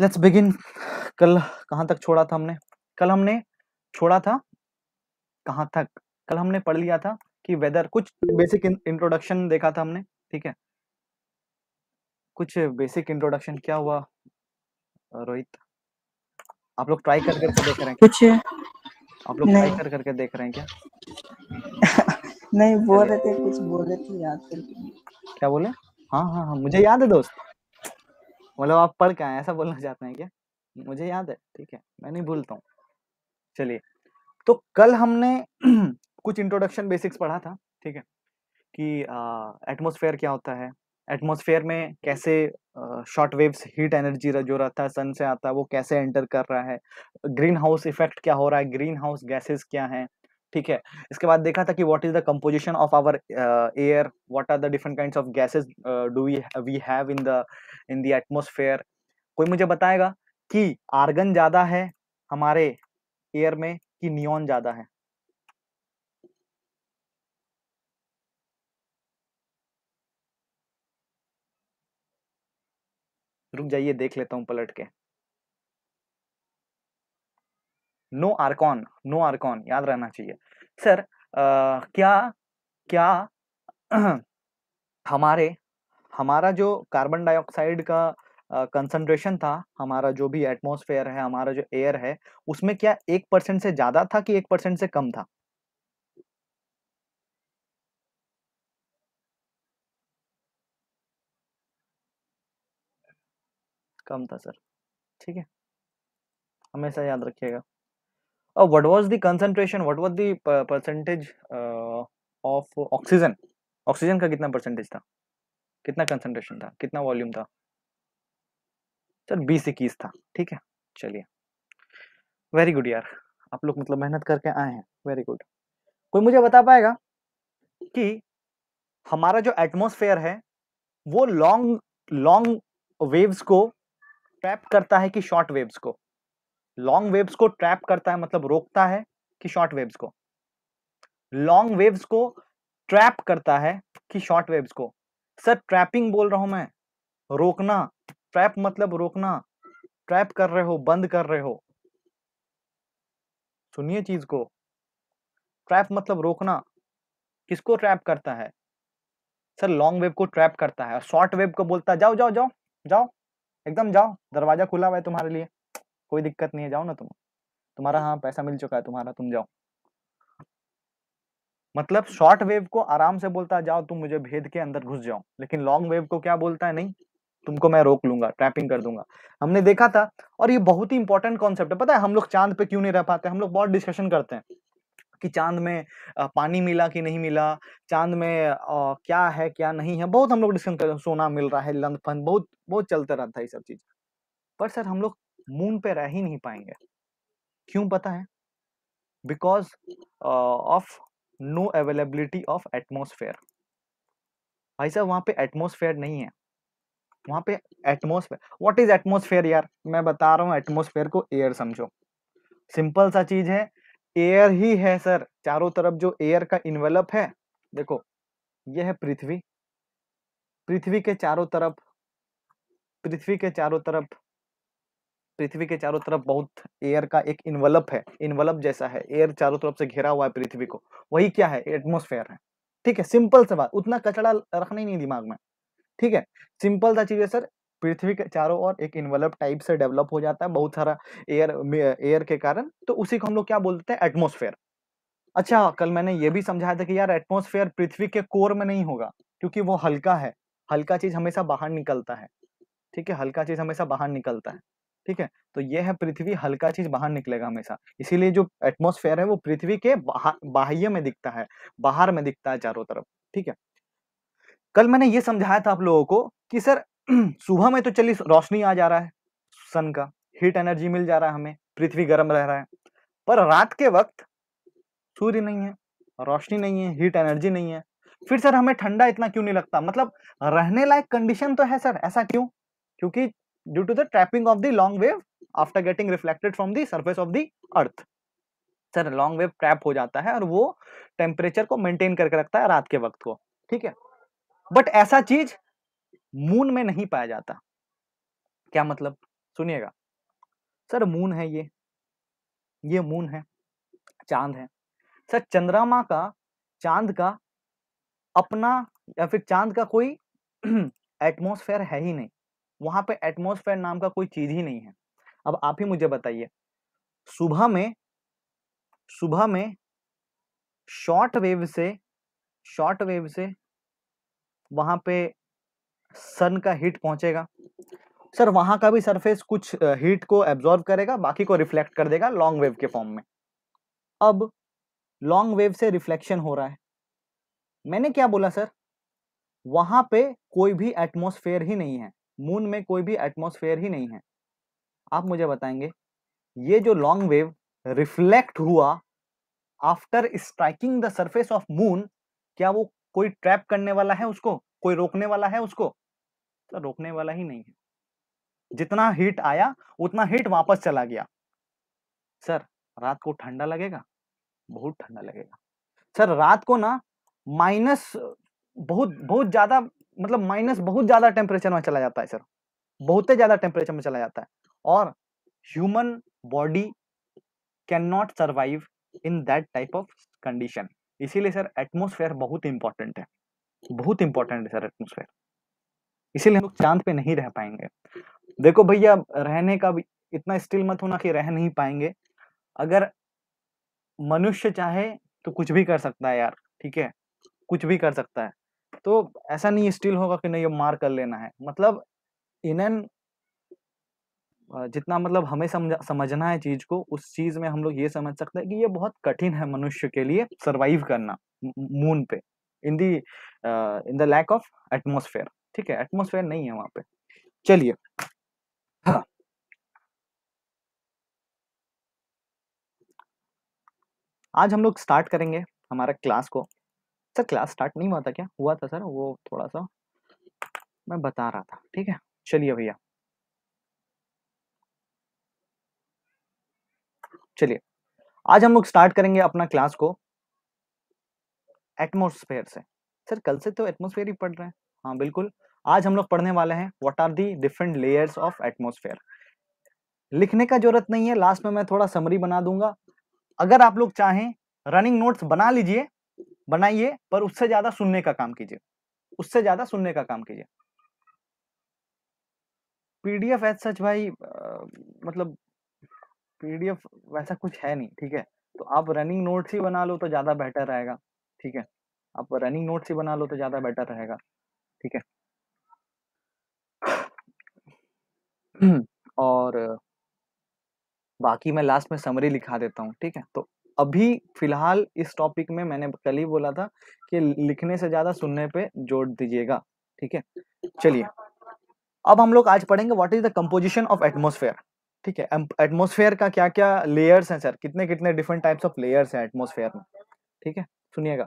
Let's begin कल कहाँ तक छोड़ा था हमने कल हमने छोड़ा था कहाँ तक कल हमने पढ़ लिया था कि वेदर कुछ बेसिक इंट्रोडक्शन देखा था हमने ठीक है कुछ बेसिक इंट्रोडक्शन क्या हुआ रोहित आप लोग ट्राई कर करके देख रहे हैं कुछ आप लोग ट्राई कर करके देख रहे हैं क्या नहीं बोल रहे थे कुछ बोल रहे थे याद करके क्या बोले हाँ हाँ हाँ मुझे याद है दोस्त मतलब आप पढ़ के आए ऐसा बोलना चाहते हैं क्या मुझे याद है ठीक है मैं नहीं भूलता हूँ चलिए तो कल हमने कुछ इंट्रोडक्शन बेसिक्स पढ़ा था ठीक है कि एटमोसफेयर क्या होता है एटमोसफेयर में कैसे शॉर्ट वेव्स हीट एनर्जी जो रहता है सन से आता है वो कैसे एंटर कर रहा है ग्रीन हाउस इफेक्ट क्या हो रहा है ग्रीन हाउस गैसेस क्या हैं ठीक है इसके बाद देखा था कि what is the composition of our air what are the different kind of gases do we we have in the in the atmosphere कोई मुझे बताएगा कि आर्गन ज्यादा है हमारे एयर में कि नियॉन ज्यादा है रुक जाइए देख लेता हूँ पलट के नो आर्कॉन नो आर्कॉन याद रहना चाहिए सर आ, क्या क्या हमारे हमारा जो कार्बन डाइऑक्साइड का कंसंट्रेशन था हमारा जो भी एटमॉस्फेयर है हमारा जो एयर है उसमें क्या एक परसेंट से ज्यादा था कि एक परसेंट से कम था कम था सर ठीक है हमेशा याद रखिएगा uh, what was the concentration what was the percentage uh, of oxygen oxygen का कितना percentage था कितना concentration था कितना volume था सर बीस इक्कीस था ठीक है चलिए वेरी गुड यार आप लोग मतलब मेहनत करके आए हैं वेरी गुड कोई मुझे बता पाएगा कि हमारा जो एटमोसफेयर है वो लॉन्ग लॉन्ग वेव्स को ट्रैप करता है कि शॉर्ट वेव्स को लॉन्ग वेव्स को ट्रैप करता है मतलब रोकता है कि शॉर्ट वेव्स को लॉन्ग वेव्स को ट्रैप करता है कि शॉर्ट वेव्स को सर ट्रैपिंग बोल रहा हूं मैं रोकना ट्रैप मतलब रोकना ट्रैप कर रहे हो बंद कर रहे हो सुनिए चीज को ट्रैप मतलब रोकना किसको ट्रैप करता है सर लॉन्ग वेव को ट्रैप करता है शॉर्ट वेव को बोलता है जाओ जाओ जाओ जाओ एकदम जाओ दरवाजा खुला हुआ है तुम्हारे लिए कोई दिक्कत नहीं है जाओ ना तुम तुम्हारा हाँ पैसा मिल चुका है तुम्हारा तुम जाओ मतलब शॉर्ट वेव को आराम से बोलता है जाओ तुम मुझे भेद के अंदर घुस जाओ लेकिन लॉन्ग वेव को क्या बोलता है नहीं तुमको मैं रोक लूंगा ट्रैपिंग कर दूंगा हमने देखा था और ये बहुत ही इंपॉर्टेंट कॉन्सेप्ट है पता है हम लोग चांद पे क्यों नहीं रह पाते हम लोग बहुत डिस्कशन करते हैं कि चांद में पानी मिला कि नहीं मिला चांद में आ, क्या है क्या नहीं है बहुत हम लोग डिस्कशन हैं सोना मिल रहा है लंदफन बहुत बहुत चलता रहता है ये सब चीज पर सर हम लोग मून पे रह ही नहीं पाएंगे क्यों पता है because of no availability of atmosphere भाई साहब वहाँ पे एटमोसफेयर नहीं है वहाँ पे एटमोसफेयर वॉट इज एटमोसफेयर यार मैं बता रहा हूँ एटमोसफेयर को एयर समझो सिंपल सा चीज है एयर ही है सर चारों तरफ जो एयर का इन्वेलप है देखो यह है पृथ्वी पृथ्वी के चारों तरफ पृथ्वी के चारों तरफ पृथ्वी के चारों तरफ बहुत एयर का एक इन्वलप है इन्वलप जैसा है एयर चारों तरफ से घेरा हुआ है पृथ्वी को वही क्या है एटमोस्फेयर है ठीक है सिंपल से बात उतना कचड़ा रखना ही नहीं दिमाग में ठीक है सिंपल सा चीज है सर पृथ्वी के चारों ओर एक इन्वलप टाइप से डेवलप हो जाता है बहुत सारा एयर एयर के कारण तो उसी को हम लोग क्या बोलते हैं एटमोस्फेयर अच्छा कल मैंने ये भी समझाया था कि यार एटमोस्फेयर पृथ्वी के कोर में नहीं होगा क्योंकि वो हल्का है हल्का चीज हमेशा बाहर निकलता है ठीक है हल्का चीज हमेशा बाहर निकलता है ठीक है तो ये है पृथ्वी हल्का चीज बाहर निकलेगा हमेशा इसीलिए जो एटमोस्फेयर है वो पृथ्वी के बाह्य में दिखता है बाहर में दिखता है चारों तरफ ठीक है कल मैंने ये समझाया था आप लोगों को कि सर सुबह में तो चलिए रोशनी आ जा रहा है सन का हीट एनर्जी मिल जा रहा है हमें पृथ्वी गर्म रह रहा है पर रात के वक्त सूर्य नहीं है रोशनी नहीं है हीट एनर्जी नहीं है फिर सर हमें ठंडा इतना क्यों नहीं लगता मतलब रहने लायक कंडीशन तो है सर ऐसा क्यों क्योंकि due to the trapping of the long wave after getting reflected from the surface of the earth sir long wave trap हो जाता है और वो टेम्परेचर को मेंटेन करके रखता है रात के वक्त को ठीक है बट ऐसा चीज मून में नहीं पाया जाता क्या मतलब सुनिएगा सर मून है ये ये मून है चांद है सर चंद्रमा का चांद का अपना या फिर चांद का कोई एटमॉस्फेयर है ही नहीं वहां पे एटमोसफेयर नाम का कोई चीज़ ही नहीं है अब आप ही मुझे बताइए सुबह में सुबह में शॉर्ट वेव से शॉर्ट वेव से वहां पे सन का हीट पहुंचेगा सर वहां का भी सरफेस कुछ हीट को एब्जॉर्व करेगा बाकी को रिफ्लेक्ट कर देगा लॉन्ग वेव के फॉर्म में अब लॉन्ग वेव से रिफ्लेक्शन हो रहा है मैंने क्या बोला सर वहां पे कोई भी एटमॉस्फेयर ही नहीं है मून में कोई भी एटमोसफेयर ही नहीं है आप मुझे बताएंगे ये जो लॉन्ग वेव रिफ्लेक्ट हुआ after striking the surface of moon क्या वो कोई ट्रैप करने वाला है उसको कोई रोकने वाला है उसको तो रोकने वाला ही नहीं है जितना हीट आया उतना हीट वापस चला गया सर रात को ठंडा लगेगा बहुत ठंडा लगेगा सर रात को ना माइनस बहुत बहुत ज्यादा मतलब माइनस बहुत ज्यादा टेम्परेचर में चला जाता है सर बहुत ही ज्यादा टेम्परेचर में चला जाता है और human body can not survive in that type of condition इसीलिए सर एटमोसफेयर बहुत इंपॉर्टेंट है बहुत इंपॉर्टेंट है सर एटमोसफेयर इसीलिए हम लोग चांद पे नहीं रह पाएंगे देखो भैया रहने का भी इतना स्टिल मत होना कि रह नहीं पाएंगे अगर मनुष्य चाहे तो कुछ भी कर सकता है यार ठीक है कुछ भी कर सकता है तो ऐसा नहीं स्टिल होगा कि नहीं ये मार कर लेना है मतलब इन एन जितना मतलब हमें समझ समझना है चीज को उस चीज में हम लोग ये समझ सकते हैं कि ये बहुत कठिन है मनुष्य के लिए सरवाइव करना मून पे in the in the lack of atmosphere ठीक है एटमोसफेयर नहीं है वहां पे चलिए हाँ आज हम लोग स्टार्ट करेंगे हमारा क्लास को सर क्लास स्टार्ट नहीं हुआ था क्या हुआ था सर वो थोड़ा सा मैं बता रहा था ठीक है चलिए भैया चलिए आज हम लोग स्टार्ट करेंगे अपना क्लास को एटमोसफेयर से सर कल से तो एटमोसफेयर ही पढ़ रहे हैं हाँ बिल्कुल आज हम लोग पढ़ने वाले हैं what are the different layers of atmosphere लिखने का जरूरत नहीं है लास्ट में मैं थोड़ा समरी बना दूंगा अगर आप लोग चाहें रनिंग नोट्स बना लीजिए बनाइए पर उससे ज्यादा सुनने का काम कीजिए उससे ज्यादा सुनने का काम कीजिए पीडीएफ एज सच भाई आ, मतलब पीडीएफ वैसा कुछ है नहीं ठीक है तो आप रनिंग नोट्स ही बना लो तो ज्यादा बेटर रहेगा ठीक है आप रनिंग नोट्स ही बना लो तो ज्यादा बेटर रहेगा ठीक है और बाकी मैं लास्ट में समरी लिखा देता हूँ ठीक है तो अभी फिलहाल इस टॉपिक में मैंने कल ही बोला था कि लिखने से ज्यादा सुनने पे जोर दीजिएगा ठीक है चलिए अब हम लोग आज पढ़ेंगे what is the composition of atmosphere ठीक है एटमोसफेयर का क्या क्या लेयर्स हैं सर कितने कितने डिफरेंट टाइप्स ऑफ लेयर्स हैं एटमोसफेयर में ठीक है सुनिएगा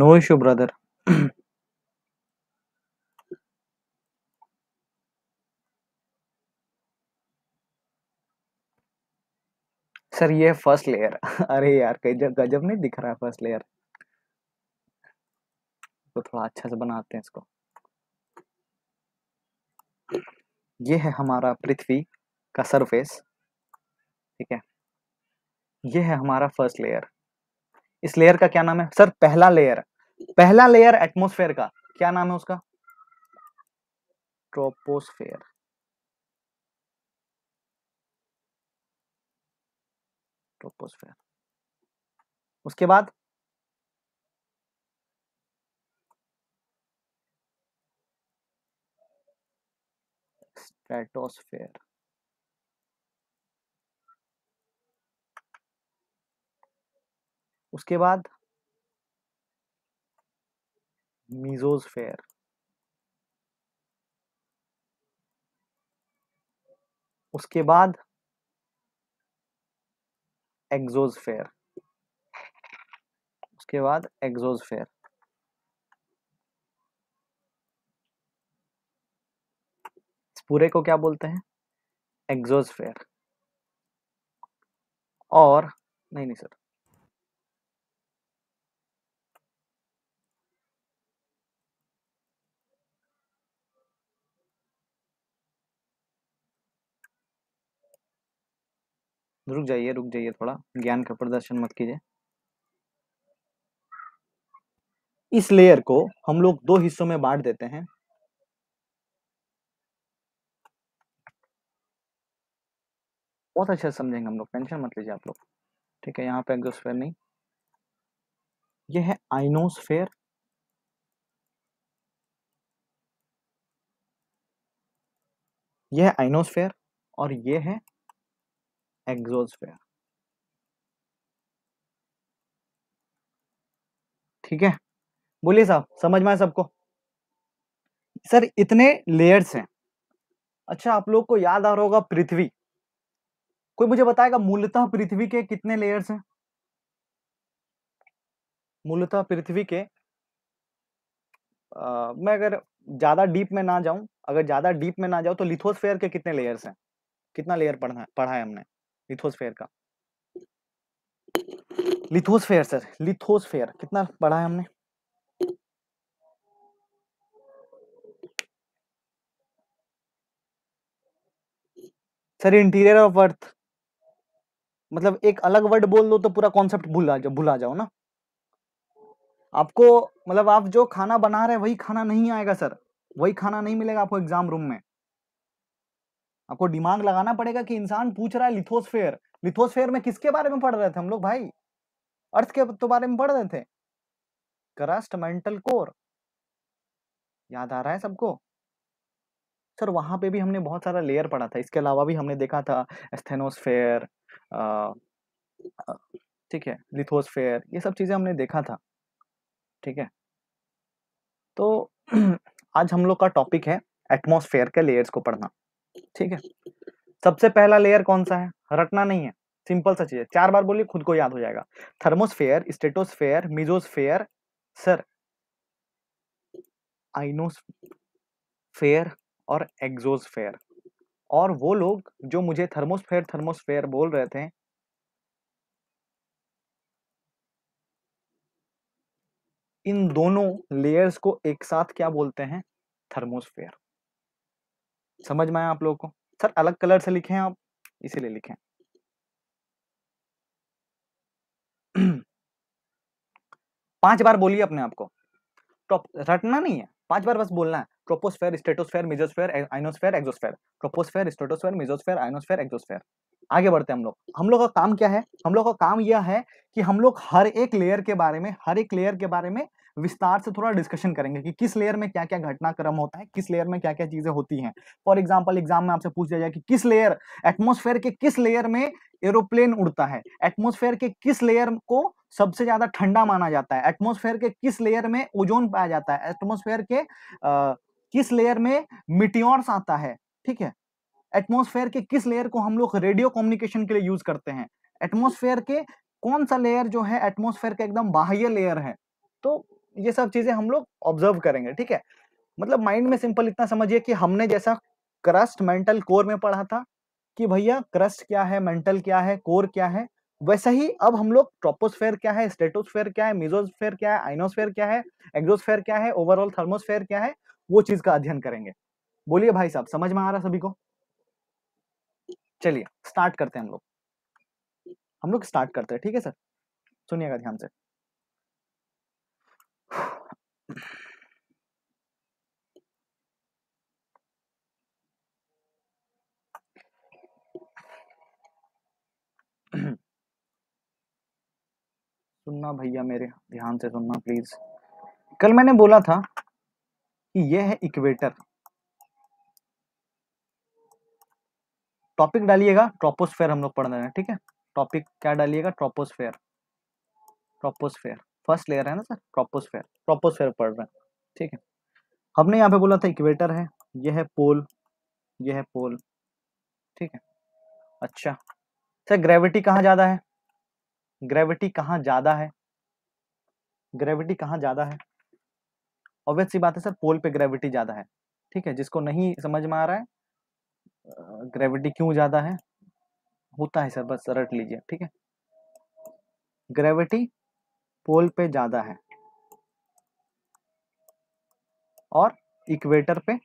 नो इशू ब्रदर सर ये फर्स्ट लेयर अरे यार कहीं जब गजब नहीं दिख रहा है फर्स्ट लेयर तो थोड़ा अच्छा से बनाते हैं इसको ये है हमारा पृथ्वी का सरफेस ठीक है ये है हमारा फर्स्ट लेयर इस लेयर का क्या नाम है सर पहला लेयर पहला लेयर एटमोस्फेयर का क्या नाम है उसका ट्रोपोस्फेयर ट्रोपोस्फेयर उसके बाद स्ट्रेटोस्फेयर उसके बाद mesosphere उसके बाद एक्सोस्फेयर उसके बाद एग्जोजफेयर पूरे को क्या बोलते हैं एग्जोजफेयर और नहीं नहीं सर रुक जाइए रुक जाइए थोड़ा ज्ञान का प्रदर्शन मत कीजिए इस लेयर को हम लोग दो हिस्सों में बांट देते हैं बहुत अच्छा समझेंगे हम लोग टेंशन मत लीजिए आप लोग ठीक है यहाँ पे एग्जोस्फेयर नहीं ये है आइनोस्फेयर यह है आइनोस्फेयर और यह है एक्सोस्फेयर ठीक है बोलिए साहब समझ में आए सबको सर इतने लेयर्स हैं अच्छा आप लोग को याद आ रहा होगा पृथ्वी कोई मुझे बताएगा मूलतः पृथ्वी के कितने लेयर्स हैं मूलतः पृथ्वी के आ, मैं अगर ज्यादा डीप में ना जाऊं अगर ज्यादा डीप में ना जाऊं तो लिथोस्फेयर के कितने लेयर्स हैं कितना लेयर पढ़ना पढ़ा है हमने लिथोस्फेयर का लिथोस्फेयर सर लिथोस्फेयर कितना पढ़ा है हमने सर इंटीरियर ऑफ अर्थ मतलब एक अलग वर्ड बोल दो तो पूरा कॉन्सेप्ट भूला जाओ भूला जाओ ना आपको मतलब आप जो खाना बना रहे वही खाना नहीं आएगा सर वही खाना नहीं मिलेगा आपको एग्जाम रूम में आपको दिमाग लगाना पड़ेगा कि इंसान पूछ रहा है लिथोस्फेयर लिथोस्फेयर में किसके बारे में पढ़ रहे थे हम लोग भाई अर्थ के तो बारे में पढ़ रहे थे क्रस्ट मेंटल कोर याद आ रहा है सबको सर वहां पे भी हमने बहुत सारा लेयर पढ़ा था इसके अलावा भी हमने देखा था एस्थेनोस्फेयर ठीक है लिथोस्फेयर ये सब चीजें हमने देखा था ठीक है तो आज हम लोग का टॉपिक है एटमोस्फेयर के लेयर्स को पढ़ना ठीक है सबसे पहला लेयर कौन सा है रटना नहीं है सिंपल सा चीज है चार बार बोलिए खुद को याद हो जाएगा thermosphere stratosphere mesosphere sir ionosphere और एग्जोस्फेयर और वो लोग जो मुझे थर्मोस्फेयर थर्मोस्फेयर बोल रहे थे इन दोनों लेयर्स को एक साथ क्या बोलते हैं थर्मोस्फेयर समझ में आया आप लोगों को सर अलग कलर से लिखे हैं आप इसीलिए लिखे पांच बार बोलिए अपने आप को टॉप रटना नहीं है पांच बार बस बोलना है troposphere stratosphere mesosphere ionosphere exosphere troposphere stratosphere mesosphere ionosphere exosphere आगे बढ़ते हैं हम लोग हम लोग का काम क्या है हम लोग का काम यह है कि हम लोग हर एक लेयर के बारे में हर एक लेयर के बारे में विस्तार से थोड़ा डिस्कशन करेंगे कि किस लेयर में क्या क्या घटनाक्रम होता है किस लेयर में क्या क्या चीजें होती हैं फॉर एग्जाम्पल एग्जाम में आपसे पूछ दिया जाए कि किस लेयर एटमोस्फेयर के किस लेयर में एरोप्लेन उड़ता है एटमोस्फेयर के किस लेयर को सबसे ज्यादा ठंडा माना जाता है एटमोस्फेयर के किस लेयर में ओजोन पाया जाता है एटमोसफेयर के आ, किस लेयर में मिट्योर्स आता है ठीक है एटमोस्फेयर के किस लेयर को हम लोग रेडियो कम्युनिकेशन के लिए यूज करते हैं एटमोस्फेयर के कौन सा लेयर जो है एटमोस्फेयर का एकदम बाह्य लेयर है तो ये सब चीजें हम लोग ऑब्जर्व करेंगे ठीक है मतलब माइंड में सिंपल इतना समझिए कि हमने जैसा क्रस्ट मेंटल कोर में पढ़ा था कि भैया क्रस्ट क्या है मेंटल क्या है कोर क्या है वैसे ही अब हम लोग ट्रोपोस्फेयर क्या है स्टेटोस्फेयर क्या है मिजोस्फेयर क्या है आइनोस्फेयर क्या है एग्जोस्फेयर क्या है ओवरऑल थर्मोस्फेयर क्या है वो चीज का अध्ययन करेंगे बोलिए भाई साहब समझ में आ रहा सभी को चलिए स्टार्ट करते हैं हम लोग हम लोग स्टार्ट करते हैं ठीक है सर सुनिएगा ध्यान से सुनना भैया मेरे ध्यान से सुनना प्लीज कल मैंने बोला था कि यह है इक्वेटर टॉपिक डालिएगा ट्रोपोस्फेयर हम लोग पढ़ रहे हैं ठीक है टॉपिक क्या डालिएगा ट्रोपोस्फेयर ट्रोपोस्फेयर फर्स्ट लेयर है ना सर ट्रोपोस्फेयर ट्रोपोस्फेयर पढ़ रहे हैं ठीक है हमने यहाँ पे बोला था इक्वेटर है यह है पोल यह है पोल ठीक है अच्छा सर ग्रेविटी कहाँ ज्यादा है ग्रेविटी कहाँ ज्यादा है ग्रेविटी कहाँ ज्यादा है ऑब्वियस सी बात है सर पोल पे ग्रेविटी ज्यादा है ठीक है जिसको नहीं समझ में आ रहा है ग्रेविटी क्यों ज्यादा है होता है सर बस रट लीजिए ठीक है ग्रेविटी पोल पे ज्यादा है और इक्वेटर पे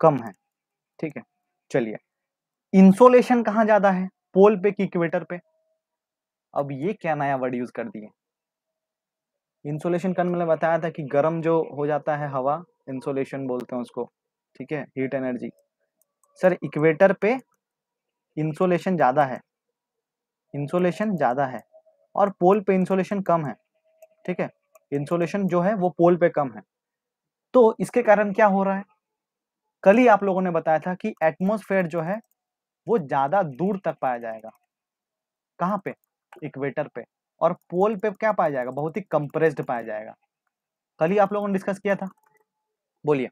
कम है ठीक है चलिए इंसोलेशन कहाँ ज्यादा है पोल पे कि इक्वेटर पे अब ये क्या नया वर्ड यूज कर दिए इंसोलेशन कल मैंने बताया था कि गर्म जो हो जाता है हवा इंसोलेशन बोलते हैं उसको ठीक है हीट एनर्जी सर इक्वेटर पे इंसोलेशन ज़्यादा है इंसोलेशन ज़्यादा है और पोल पे इंसोलेशन कम है ठीक है इंसोलेशन जो है वो पोल पे कम है तो इसके कारण क्या हो रहा है कल ही आप लोगों ने बताया था कि एटमोसफेयर जो है वो ज्यादा दूर तक पाया जाएगा कहाँ पे इक्वेटर पे और पोल पे क्या पाया जाएगा बहुत ही कंप्रेस्ड पाया जाएगा कल ही आप लोगों ने डिस्कस किया था बोलिए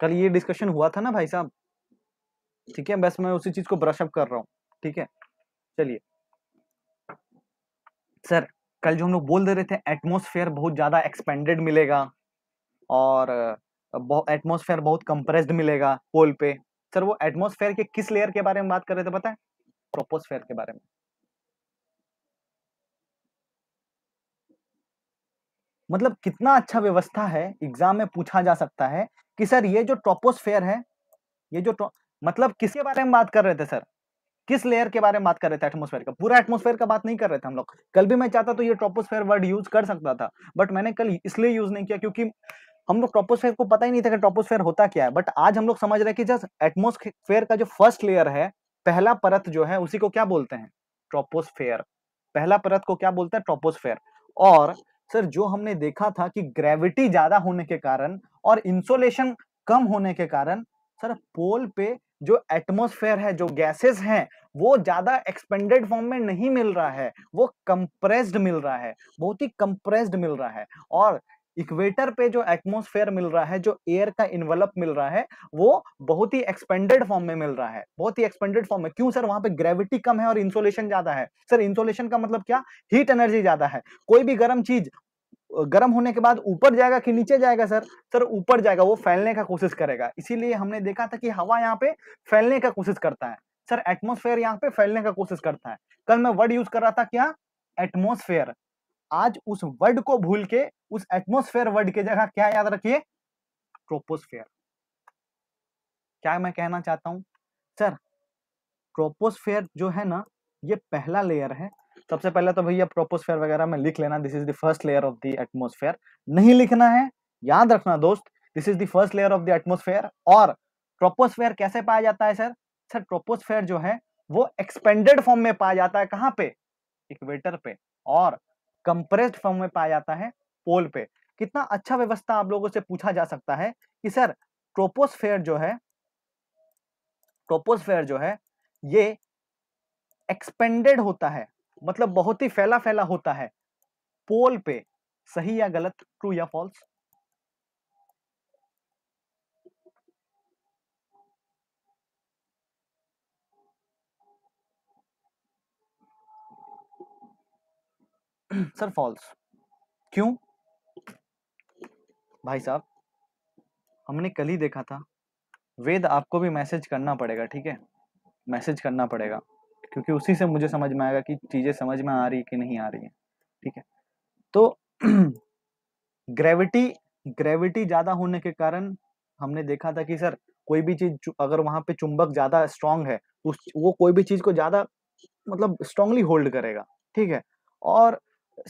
कल ये डिस्कशन हुआ था ना भाई साहब ठीक है बस मैं उसी चीज को ब्रशअप कर रहा हूँ ठीक है चलिए सर कल जो हम लोग बोल दे रहे थे एटमोसफेयर बहुत ज्यादा एक्सपेंडेड मिलेगा और एटमोसफेयर बहुत कंप्रेस्ड मिलेगा पोल पे सर वो एटमोसफेयर के किस लेयर के बारे में बात कर रहे थे पता है ट्रोपोस्फेयर के बारे में मतलब कितना अच्छा व्यवस्था है एग्जाम में पूछा जा सकता है कि सर ये जो ट्रोपोस्फेयर है ये जो मतलब किसके बारे में बात कर रहे थे सर किस लेयर के बारे में बात कर रहे थे एटमोसफेयर का पूरा एटमोसफेयर का बात नहीं कर रहे थे हम लोग कल भी मैं चाहता तो ये ट्रोपोस्फेयर वर्ड यूज कर सकता था बट मैंने कल इसलिए यूज नहीं किया क्योंकि हम लोग ट्रोपोस्फेयर को पता ही नहीं था कि ट्रोपोस्फेयर होता क्या है बट आज हम लोग समझ रहे हैं कि जस्ट एटमोस्फेयर का जो फर्स्ट लेयर है पहला परत जो है उसी को क्या बोलते हैं ट्रोपोस्फेयर पहला परत को क्या बोलते हैं ट्रोपोस्फेयर और सर जो हमने देखा था कि ग्रेविटी ज्यादा होने के कारण और इंसोलेशन कम होने के कारण सर पोल पे जो एटमोस्फेयर है जो गैसेस हैं वो ज्यादा एक्सपेंडेड फॉर्म में नहीं मिल रहा है वो कंप्रेस्ड मिल रहा है बहुत ही कंप्रेस्ड मिल रहा है और इक्वेटर पे जो एटमोसफेयर मिल रहा है जो एयर का इन्वेलप मिल रहा है वो बहुत ही एक्सपेंडेड फॉर्म में मिल रहा है बहुत ही एक्सपेंडेड फॉर्म में क्यों सर वहां पे ग्रेविटी कम है और इंसोलेशन ज्यादा है सर इंसोलेशन का मतलब क्या हीट एनर्जी ज्यादा है कोई भी गर्म चीज गर्म होने के बाद ऊपर जाएगा कि नीचे जाएगा सर सर ऊपर जाएगा वो फैलने का कोशिश करेगा इसीलिए हमने देखा था कि हवा यहाँ पे फैलने का कोशिश करता है सर एटमोसफेयर यहाँ पे फैलने का कोशिश करता है कल मैं वर्ड यूज कर रहा था क्या एटमोसफेयर आज उस वर्ड को भूल के उस एटमोस्फेयर वर्ड के जगह क्या याद रखिए ट्रोपोस्फेयर क्या मैं कहना चाहता हूं सर ट्रोपोस्फेयर जो है ना ये पहला लेयर है सबसे पहले तो भैया प्रोपोस्फेयर वगैरह में लिख लेना this is the first layer of the atmosphere नहीं लिखना है याद रखना दोस्त this is the first layer of the atmosphere और ट्रोपोस्फेयर कैसे पाया जाता है सर सर ट्रोपोस्फेयर जो है वो एक्सपेंडेड फॉर्म में पाया जाता है कहाँ पे इक्वेटर पे और कंप्रेस्ड फॉर्म में पाया जाता है पोल पे कितना अच्छा व्यवस्था आप लोगों से पूछा जा सकता है कि सर ट्रोपोस्फेयर जो है ट्रोपोस्फेयर जो है ये एक्सपेंडेड होता है मतलब बहुत ही फैला फैला होता है पोल पे सही या गलत ट्रू या फॉल्स सर फॉल्स क्यों भाई साहब हमने कल ही देखा था वेद आपको भी मैसेज करना पड़ेगा ठीक है मैसेज करना पड़ेगा क्योंकि उसी से मुझे समझ में आएगा कि चीज़ें समझ में आ रही कि नहीं आ रही है ठीक है तो ग्रेविटी ग्रेविटी ज़्यादा होने के कारण हमने देखा था कि सर कोई भी चीज़ अगर वहां पे चुंबक ज़्यादा स्ट्रांग है उस वो कोई भी चीज़ को ज़्यादा मतलब स्ट्रांगली होल्ड करेगा ठीक है और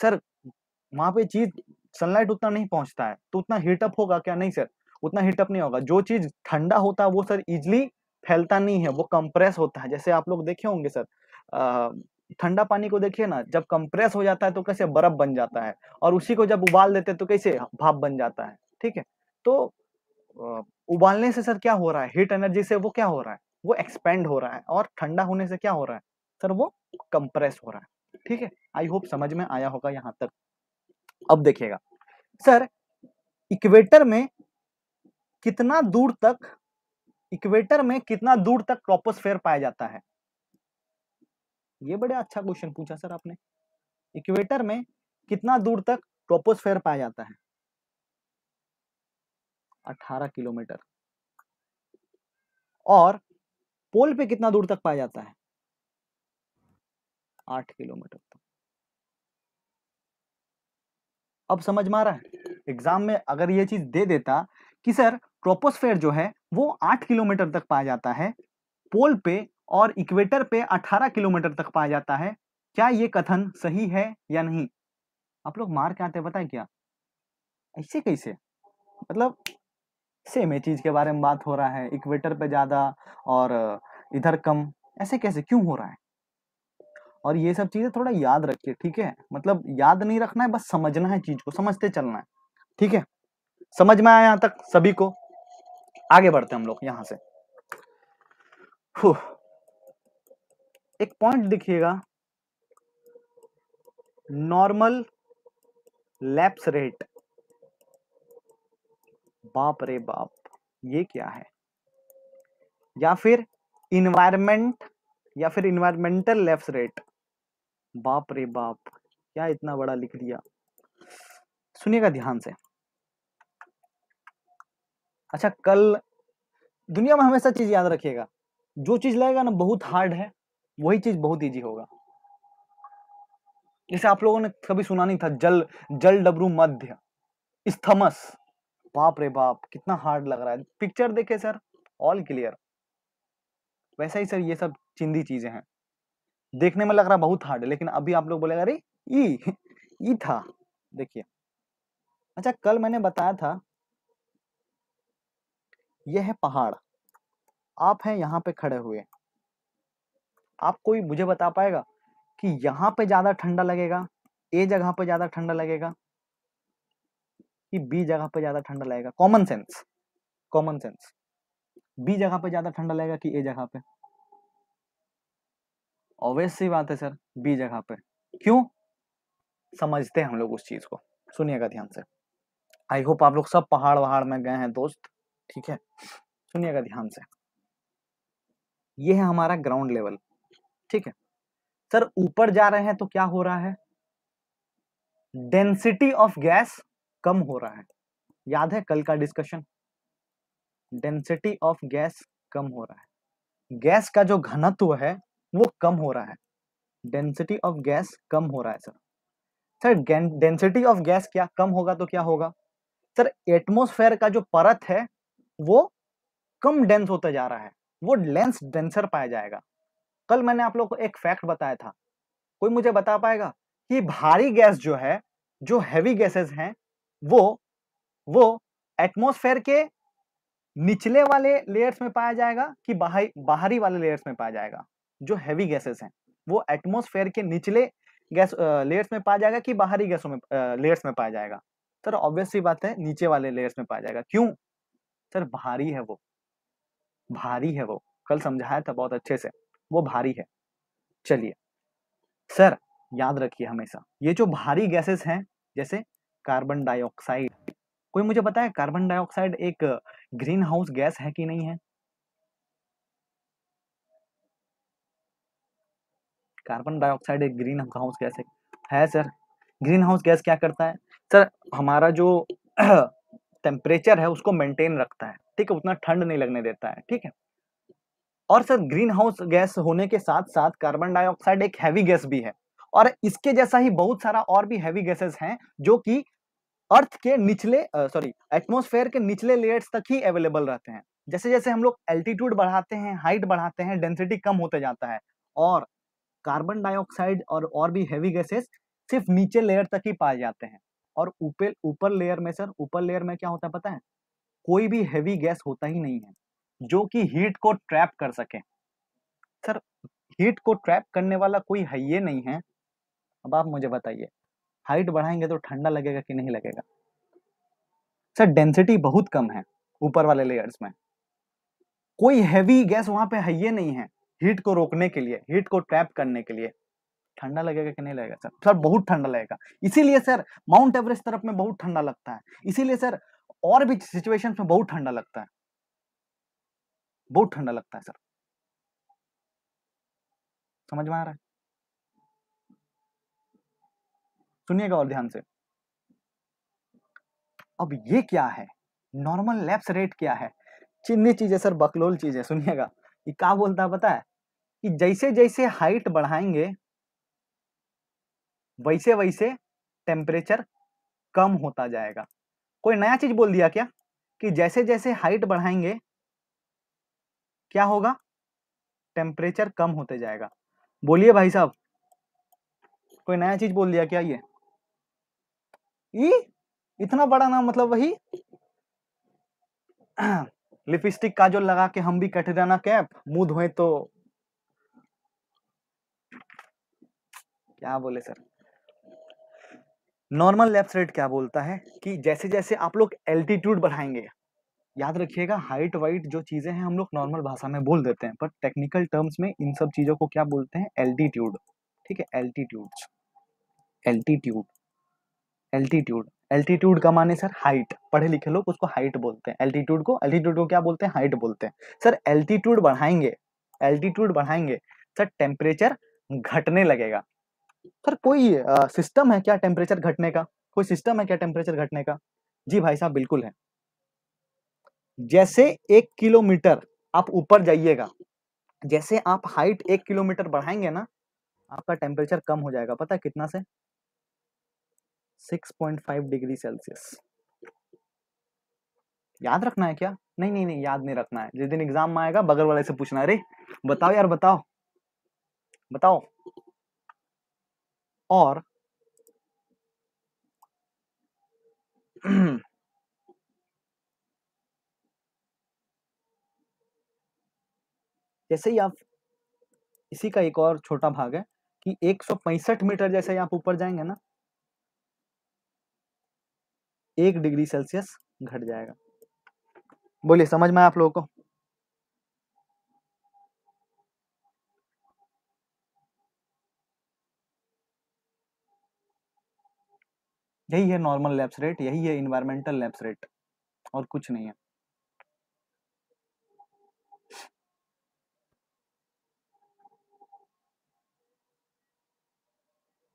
सर वहां पे चीज सनलाइट उतना नहीं पहुंचता है तो उतना हीटअप होगा क्या नहीं सर उतना हीटअप नहीं होगा जो चीज ठंडा होता है वो सर इजिली फैलता नहीं है वो कंप्रेस होता है जैसे आप लोग देखे होंगे सर ठंडा पानी को देखिए ना जब कंप्रेस हो जाता है तो कैसे बर्फ बन जाता है और उसी को जब उबाल देते हैं तो कैसे भाप बन जाता है ठीक है तो उबालने से सर क्या हो रहा है हीट एनर्जी से वो क्या हो रहा है वो एक्सपेंड हो रहा है और ठंडा होने से क्या हो रहा है सर वो कंप्रेस हो रहा है ठीक है आई होप समझ में आया होगा यहां तक अब देखिएगा सर इक्वेटर में कितना दूर तक इक्वेटर में कितना दूर तक ट्रोपोस्फेयर पाया जाता है ये बड़े अच्छा क्वेश्चन पूछा सर आपने इक्वेटर में कितना दूर तक ट्रोपोस्फेयर पाया जाता है 18 किलोमीटर और पोल पे कितना दूर तक पाया जाता है 8 किलोमीटर तक अब समझ में आ रहा है एग्जाम में अगर ये चीज दे देता कि सर ट्रोपोस्फेयर जो है वो आठ किलोमीटर तक पाया जाता है पोल पे और इक्वेटर पे अठारह किलोमीटर तक पाया जाता है क्या ये कथन सही है या नहीं आप लोग मार के आते बताए क्या ऐसे कैसे मतलब सेम चीज के बारे में बात हो रहा है इक्वेटर पे ज्यादा और इधर कम ऐसे कैसे क्यों हो रहा है और ये सब चीजें थोड़ा याद रखिए ठीक है मतलब याद नहीं रखना है बस समझना है चीज को समझते चलना है ठीक है समझ में आया यहां तक सभी को आगे बढ़ते हम लोग यहां से एक पॉइंट दिखिएगा नॉर्मल लैप्स रेट बाप रे बाप ये क्या है या फिर इन्वायरमेंट या फिर इन्वायरमेंटल लैप्स रेट बाप रे बाप क्या इतना बड़ा लिख दिया सुनिएगा ध्यान से अच्छा कल दुनिया में हमेशा चीज याद रखिएगा जो चीज लगेगा ना बहुत हार्ड है वही चीज बहुत इजी होगा जैसे आप लोगों ने कभी सुना नहीं था जल जल डबरू मध्य स्थमस बाप रे बाप कितना हार्ड लग रहा है पिक्चर देखे सर ऑल क्लियर वैसा ही सर ये सब चिंदी चीजें हैं देखने में लग रहा बहुत हार्ड है लेकिन अभी आप लोग बोलेगा अरे ई ई था देखिए अच्छा कल मैंने बताया था यह है पहाड़ आप हैं यहाँ पे खड़े हुए आप कोई मुझे बता पाएगा कि यहाँ पे ज्यादा ठंडा लगेगा ए जगह पे ज्यादा ठंडा लगेगा कि बी जगह पे ज्यादा ठंडा लगेगा कॉमन सेंस कॉमन सेंस बी जगह पे ज्यादा ठंडा लगेगा कि ए जगह पे ऑब्वियस सी बात है सर बी जगह पे क्यों समझते हैं हम लोग उस चीज को सुनिएगा ध्यान से आई होप आप लोग सब पहाड़ वहाड़ में गए हैं दोस्त ठीक है सुनिएगा ध्यान से ये है हमारा ग्राउंड लेवल ठीक है सर ऊपर जा रहे हैं तो क्या हो रहा है डेंसिटी ऑफ गैस कम हो रहा है याद है कल का डिस्कशन डेंसिटी ऑफ गैस कम हो रहा है गैस का जो घनत्व है वो कम हो रहा है डेंसिटी ऑफ गैस कम हो रहा है sir sir density of gas क्या कम होगा तो क्या होगा सर एटमोसफेयर का जो परत है वो कम डेंस होता जा रहा है वो लेंस डेंसर पाया जाएगा कल मैंने आप लोग को एक फैक्ट बताया था कोई मुझे बता पाएगा कि भारी गैस जो है जो हैवी गैसेस हैं वो वो एटमोसफेयर के निचले वाले लेयर्स में पाया जाएगा कि बाहरी बाहरी वाले लेयर्स में पाया जाएगा जो हैवी गैसेस हैं वो एटमोसफेयर के निचले गैस लेयर्स में पाया जाएगा कि बाहरी गैसों में लेयर्स में पाया जाएगा सर ऑब्वियसली बात है नीचे वाले लेयर्स में पाया जाएगा क्यों सर भारी है वो भारी है वो कल समझाया था बहुत अच्छे से वो भारी है चलिए सर याद रखिए हमेशा ये जो भारी गैसेस हैं जैसे कार्बन डाइऑक्साइड कोई मुझे बताया है कार्बन डाइऑक्साइड एक ग्रीन हाउस गैस है कि नहीं है कार्बन डाइऑक्साइड एक ग्रीन हाउस गैस है, सर ग्रीन हाउस गैस क्या करता है सर हमारा जो टेम्परेचर है उसको मेंटेन रखता है ठीक है उतना ठंड नहीं लगने देता है ठीक है और सर ग्रीन हाउस गैस होने के साथ साथ कार्बन डाइऑक्साइड एक हैवी गैस भी है और इसके जैसा ही बहुत सारा और भी हैवी गैसेस हैं जो कि अर्थ के निचले सॉरी एटमोसफेयर के निचले लेयर्स तक ही अवेलेबल रहते हैं जैसे जैसे हम लोग एल्टीट्यूड बढ़ाते हैं हाइट बढ़ाते हैं डेंसिटी कम होते जाता है और कार्बन डाइऑक्साइड और और भी हैवी गैसेस सिर्फ नीचे लेयर तक ही पाए जाते हैं और ऊपर ऊपर लेयर में सर ऊपर लेयर में क्या होता है पता है कोई भी हैवी गैस होता ही नहीं है जो कि हीट को ट्रैप कर सके सर हीट को ट्रैप करने वाला कोई है ये नहीं है अब आप मुझे बताइए हाइट बढ़ाएंगे तो ठंडा लगेगा कि नहीं लगेगा सर डेंसिटी बहुत कम है ऊपर वाले लेयर्स में कोई हैवी गैस वहां पे है ये नहीं है हीट को रोकने के लिए हीट को ट्रैप करने के लिए ठंडा लगेगा कि नहीं लगेगा सर सर बहुत ठंडा लगेगा इसीलिए सर माउंट एवरेस्ट तरफ में बहुत ठंडा लगता है इसीलिए सर और भी सिचुएशंस में बहुत ठंडा लगता है बहुत ठंडा लगता है सर समझ में आ रहा है सुनिएगा और ध्यान से अब ये क्या है नॉर्मल लैप्स रेट क्या है चिन्नी चीजें सर बकलोल चीजें सुनिएगा ये क्या बोलता है पता है कि जैसे जैसे हाइट बढ़ाएंगे वैसे वैसे टेम्परेचर कम होता जाएगा कोई नया चीज बोल दिया क्या कि जैसे जैसे हाइट बढ़ाएंगे क्या होगा टेम्परेचर कम होते जाएगा बोलिए भाई साहब कोई नया चीज बोल दिया क्या ये ये इतना बड़ा नाम मतलब वही लिपस्टिक काजल लगा के हम भी कैटरीना कैप मुंह धोए तो क्या बोले सर नॉर्मल लेफ्ट साइड क्या बोलता है कि जैसे जैसे आप लोग एल्टीट्यूड बढ़ाएंगे याद रखिएगा हाइट वाइट जो चीज़ें हैं हम लोग नॉर्मल भाषा में बोल देते हैं पर टेक्निकल टर्म्स में इन सब चीज़ों को क्या बोलते हैं एल्टीट्यूड ठीक है एल्टीट्यूड एल्टीट्यूड एल्टीट्यूड एल्टीट्यूड का माने सर हाइट पढ़े लिखे लोग उसको हाइट बोलते हैं एल्टीट्यूड को एल्टीट्यूड को क्या बोलते हैं हाइट बोलते हैं सर एल्टीट्यूड बढ़ाएंगे एल्टीट्यूड बढ़ाएंगे सर टेम्परेचर घटने लगेगा सर कोई सिस्टम है क्या टेम्परेचर घटने का कोई सिस्टम है क्या टेम्परेचर घटने का जी भाई साहब बिल्कुल है जैसे एक किलोमीटर आप ऊपर जाइएगा जैसे आप हाइट एक किलोमीटर बढ़ाएंगे ना आपका टेम्परेचर कम हो जाएगा पता है कितना से 6.5 डिग्री सेल्सियस याद रखना है क्या नहीं नहीं नहीं याद नहीं रखना है जिस दिन एग्जाम में आएगा बगल वाले से पूछना अरे बताओ यार बताओ बताओ और जैसे ही आप इसी का एक और छोटा भाग है कि पैंसठ मीटर जैसे आप ऊपर जाएंगे ना एक डिग्री सेल्सियस घट जाएगा बोलिए समझ में आप लोगों को यही है नॉर्मल लैप्स रेट यही है इन्वायरमेंटल लैप्स रेट और कुछ नहीं है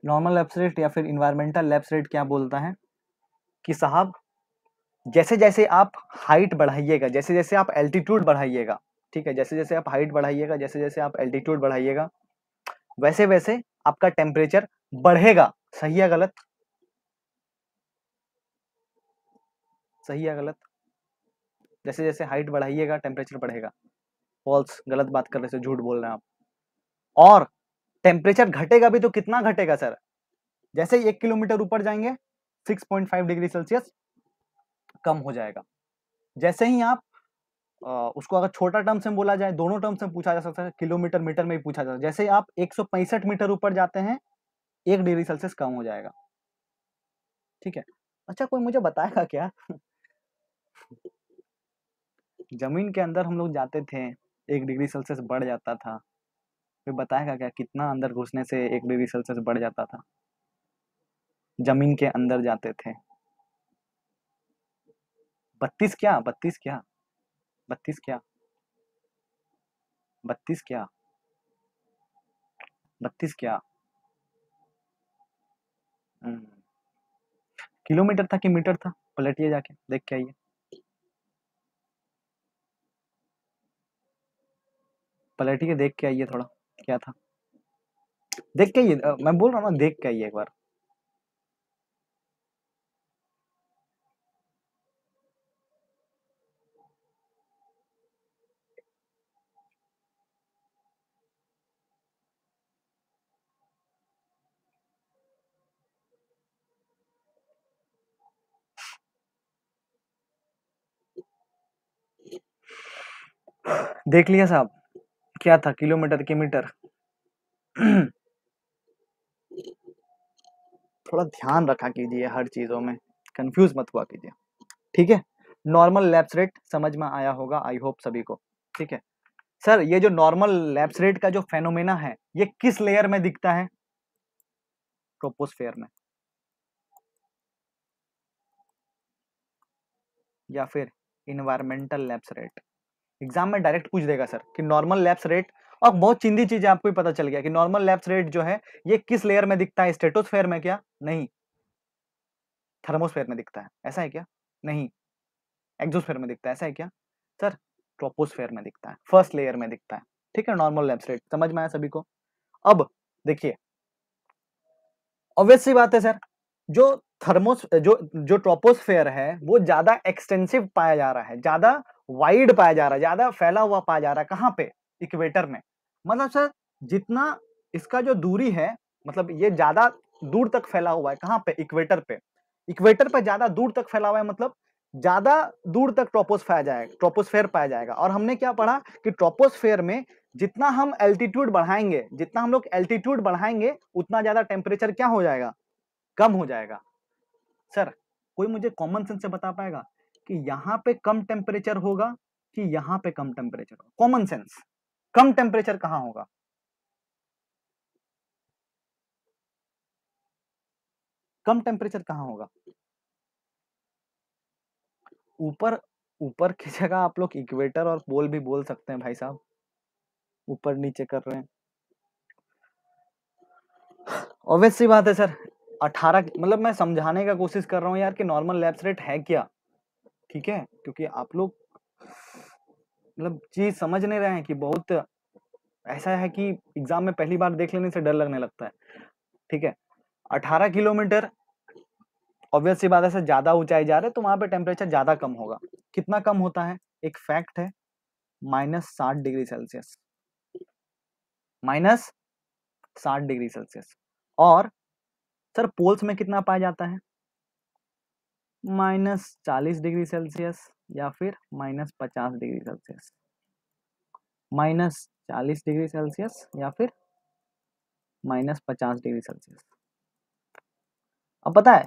नॉर्मल लैप्स रेट या फिर इन्वायरमेंटल लैप्स रेट क्या बोलता है कि साहब जैसे जैसे आप हाइट बढ़ाइएगा जैसे जैसे आप एल्टीट्यूड बढ़ाइएगा ठीक है जैसे जैसे आप हाइट बढ़ाइएगा जैसे जैसे आप एल्टीट्यूड बढ़ाइएगा वैसे वैसे आपका टेम्परेचर बढ़ेगा सही या गलत सही या गलत जैसे जैसे हाइट बढ़ाइएगा टेम्परेचर बढ़ेगा फॉल्स गलत बात कर रहे से झूठ बोल रहे हैं आप और टेम्परेचर घटेगा भी तो कितना घटेगा सर जैसे एक किलोमीटर ऊपर जाएंगे 6.5 डिग्री सेल्सियस कम हो जाएगा जैसे ही आप आ, उसको अगर छोटा टर्म से बोला जाए दोनों टर्म से पूछा जा सकता है किलोमीटर मीटर में भी पूछा जा सकता है जैसे आप एक मीटर ऊपर जाते हैं एक डिग्री सेल्सियस कम हो जाएगा ठीक है अच्छा कोई मुझे बताएगा क्या ज़मीन के अंदर हम लोग जाते थे एक डिग्री सेल्सियस बढ़ जाता था कोई बताएगा क्या कितना अंदर घुसने से एक डिग्री सेल्सियस बढ़ जाता था ज़मीन के अंदर जाते थे बत्तीस क्या बत्तीस क्या बत्तीस क्या बत्तीस क्या बत्तीस क्या हम्म। किलोमीटर था कि मीटर था पलटिए जाके देख के आइए पलट के देख के आइए थोड़ा क्या था देख के आइए मैं बोल रहा हूँ ना देख के आइए एक बार देख लिया साहब क्या था किलोमीटर के मीटर थोड़ा ध्यान रखा कीजिए हर चीजों में कंफ्यूज मत हुआ कीजिए ठीक है नॉर्मल लैप्स रेट समझ में आया होगा आई होप सभी को ठीक है सर ये जो नॉर्मल लैप्स रेट का जो फेनोमेना है ये किस लेयर में दिखता है ट्रोपोस्फेयर में या फिर इन्वायरमेंटल लैप्स रेट एग्जाम में डायरेक्ट पूछ देगा सर कि नॉर्मल लैप्स रेट और बहुत चिंदी चीजें आपको भी पता चल गया कि नॉर्मल लैप्स रेट जो है ये किस लेयर में दिखता है स्टेटोस्फेयर में क्या नहीं थर्मोस्फेयर में दिखता है ऐसा है क्या नहीं एक्जोस्फेयर में दिखता है ऐसा है क्या सर ट्रोपोस्फेयर में दिखता है फर्स्ट लेयर में दिखता है ठीक है नॉर्मल लैप्स रेट समझ में आया सभी को अब देखिए ऑब्वियस सी बात है सर जो थर्मोस जो जो ट्रोपोस्फेयर है वो ज्यादा एक्सटेंसिव पाया जा रहा है ज्यादा वाइड पाया जा रहा है ज्यादा फैला हुआ पाया जा रहा है कहाँ पे इक्वेटर में मतलब सर जितना इसका जो दूरी है मतलब ये ज्यादा दूर तक फैला हुआ है कहाँ पे इक्वेटर पे इक्वेटर पे ज्यादा दूर तक फैला हुआ है मतलब ज्यादा दूर तक ट्रोपोस्फेयर जाएगा ट्रोपोस्फेयर पाया जाएगा और हमने क्या पढ़ा कि ट्रोपोस्फेयर में जितना हम एल्टीट्यूड बढ़ाएंगे जितना हम लोग एल्टीट्यूड बढ़ाएंगे उतना ज्यादा टेम्परेचर क्या हो जाएगा कम हो जाएगा सर कोई मुझे कॉमन सेंस से बता पाएगा कि यहां पे कम टेम्परेचर होगा कि यहां पे कम टेम्परेचर होगा कॉमन सेंस कम टेम्परेचर कहां होगा कम टेम्परेचर कहां होगा ऊपर ऊपर की जगह आप लोग इक्वेटर और पोल भी बोल सकते हैं भाई साहब ऊपर नीचे कर रहे हैं ऑब्वियस सी बात है सर 18 मतलब मैं समझाने का कोशिश कर रहा हूँ यार कि नॉर्मल लैप्स रेट है क्या ठीक है क्योंकि आप लोग मतलब चीज समझ नहीं रहे हैं कि बहुत ऐसा है कि एग्जाम में पहली बार देख लेने से डर लगने लगता है ठीक है अठारह किलोमीटर ऑब्वियस सी बात है ज्यादा ऊंचाई जा रहे तो वहां पे टेम्परेचर ज्यादा कम होगा कितना कम होता है एक फैक्ट है माइनस साठ डिग्री सेल्सियस माइनस साठ डिग्री सेल्सियस और सर पोल्स में कितना पाया जाता है माइनस चालीस डिग्री सेल्सियस या फिर माइनस पचास डिग्री सेल्सियस माइनस चालीस डिग्री सेल्सियस या फिर माइनस पचास डिग्री सेल्सियस अब पता है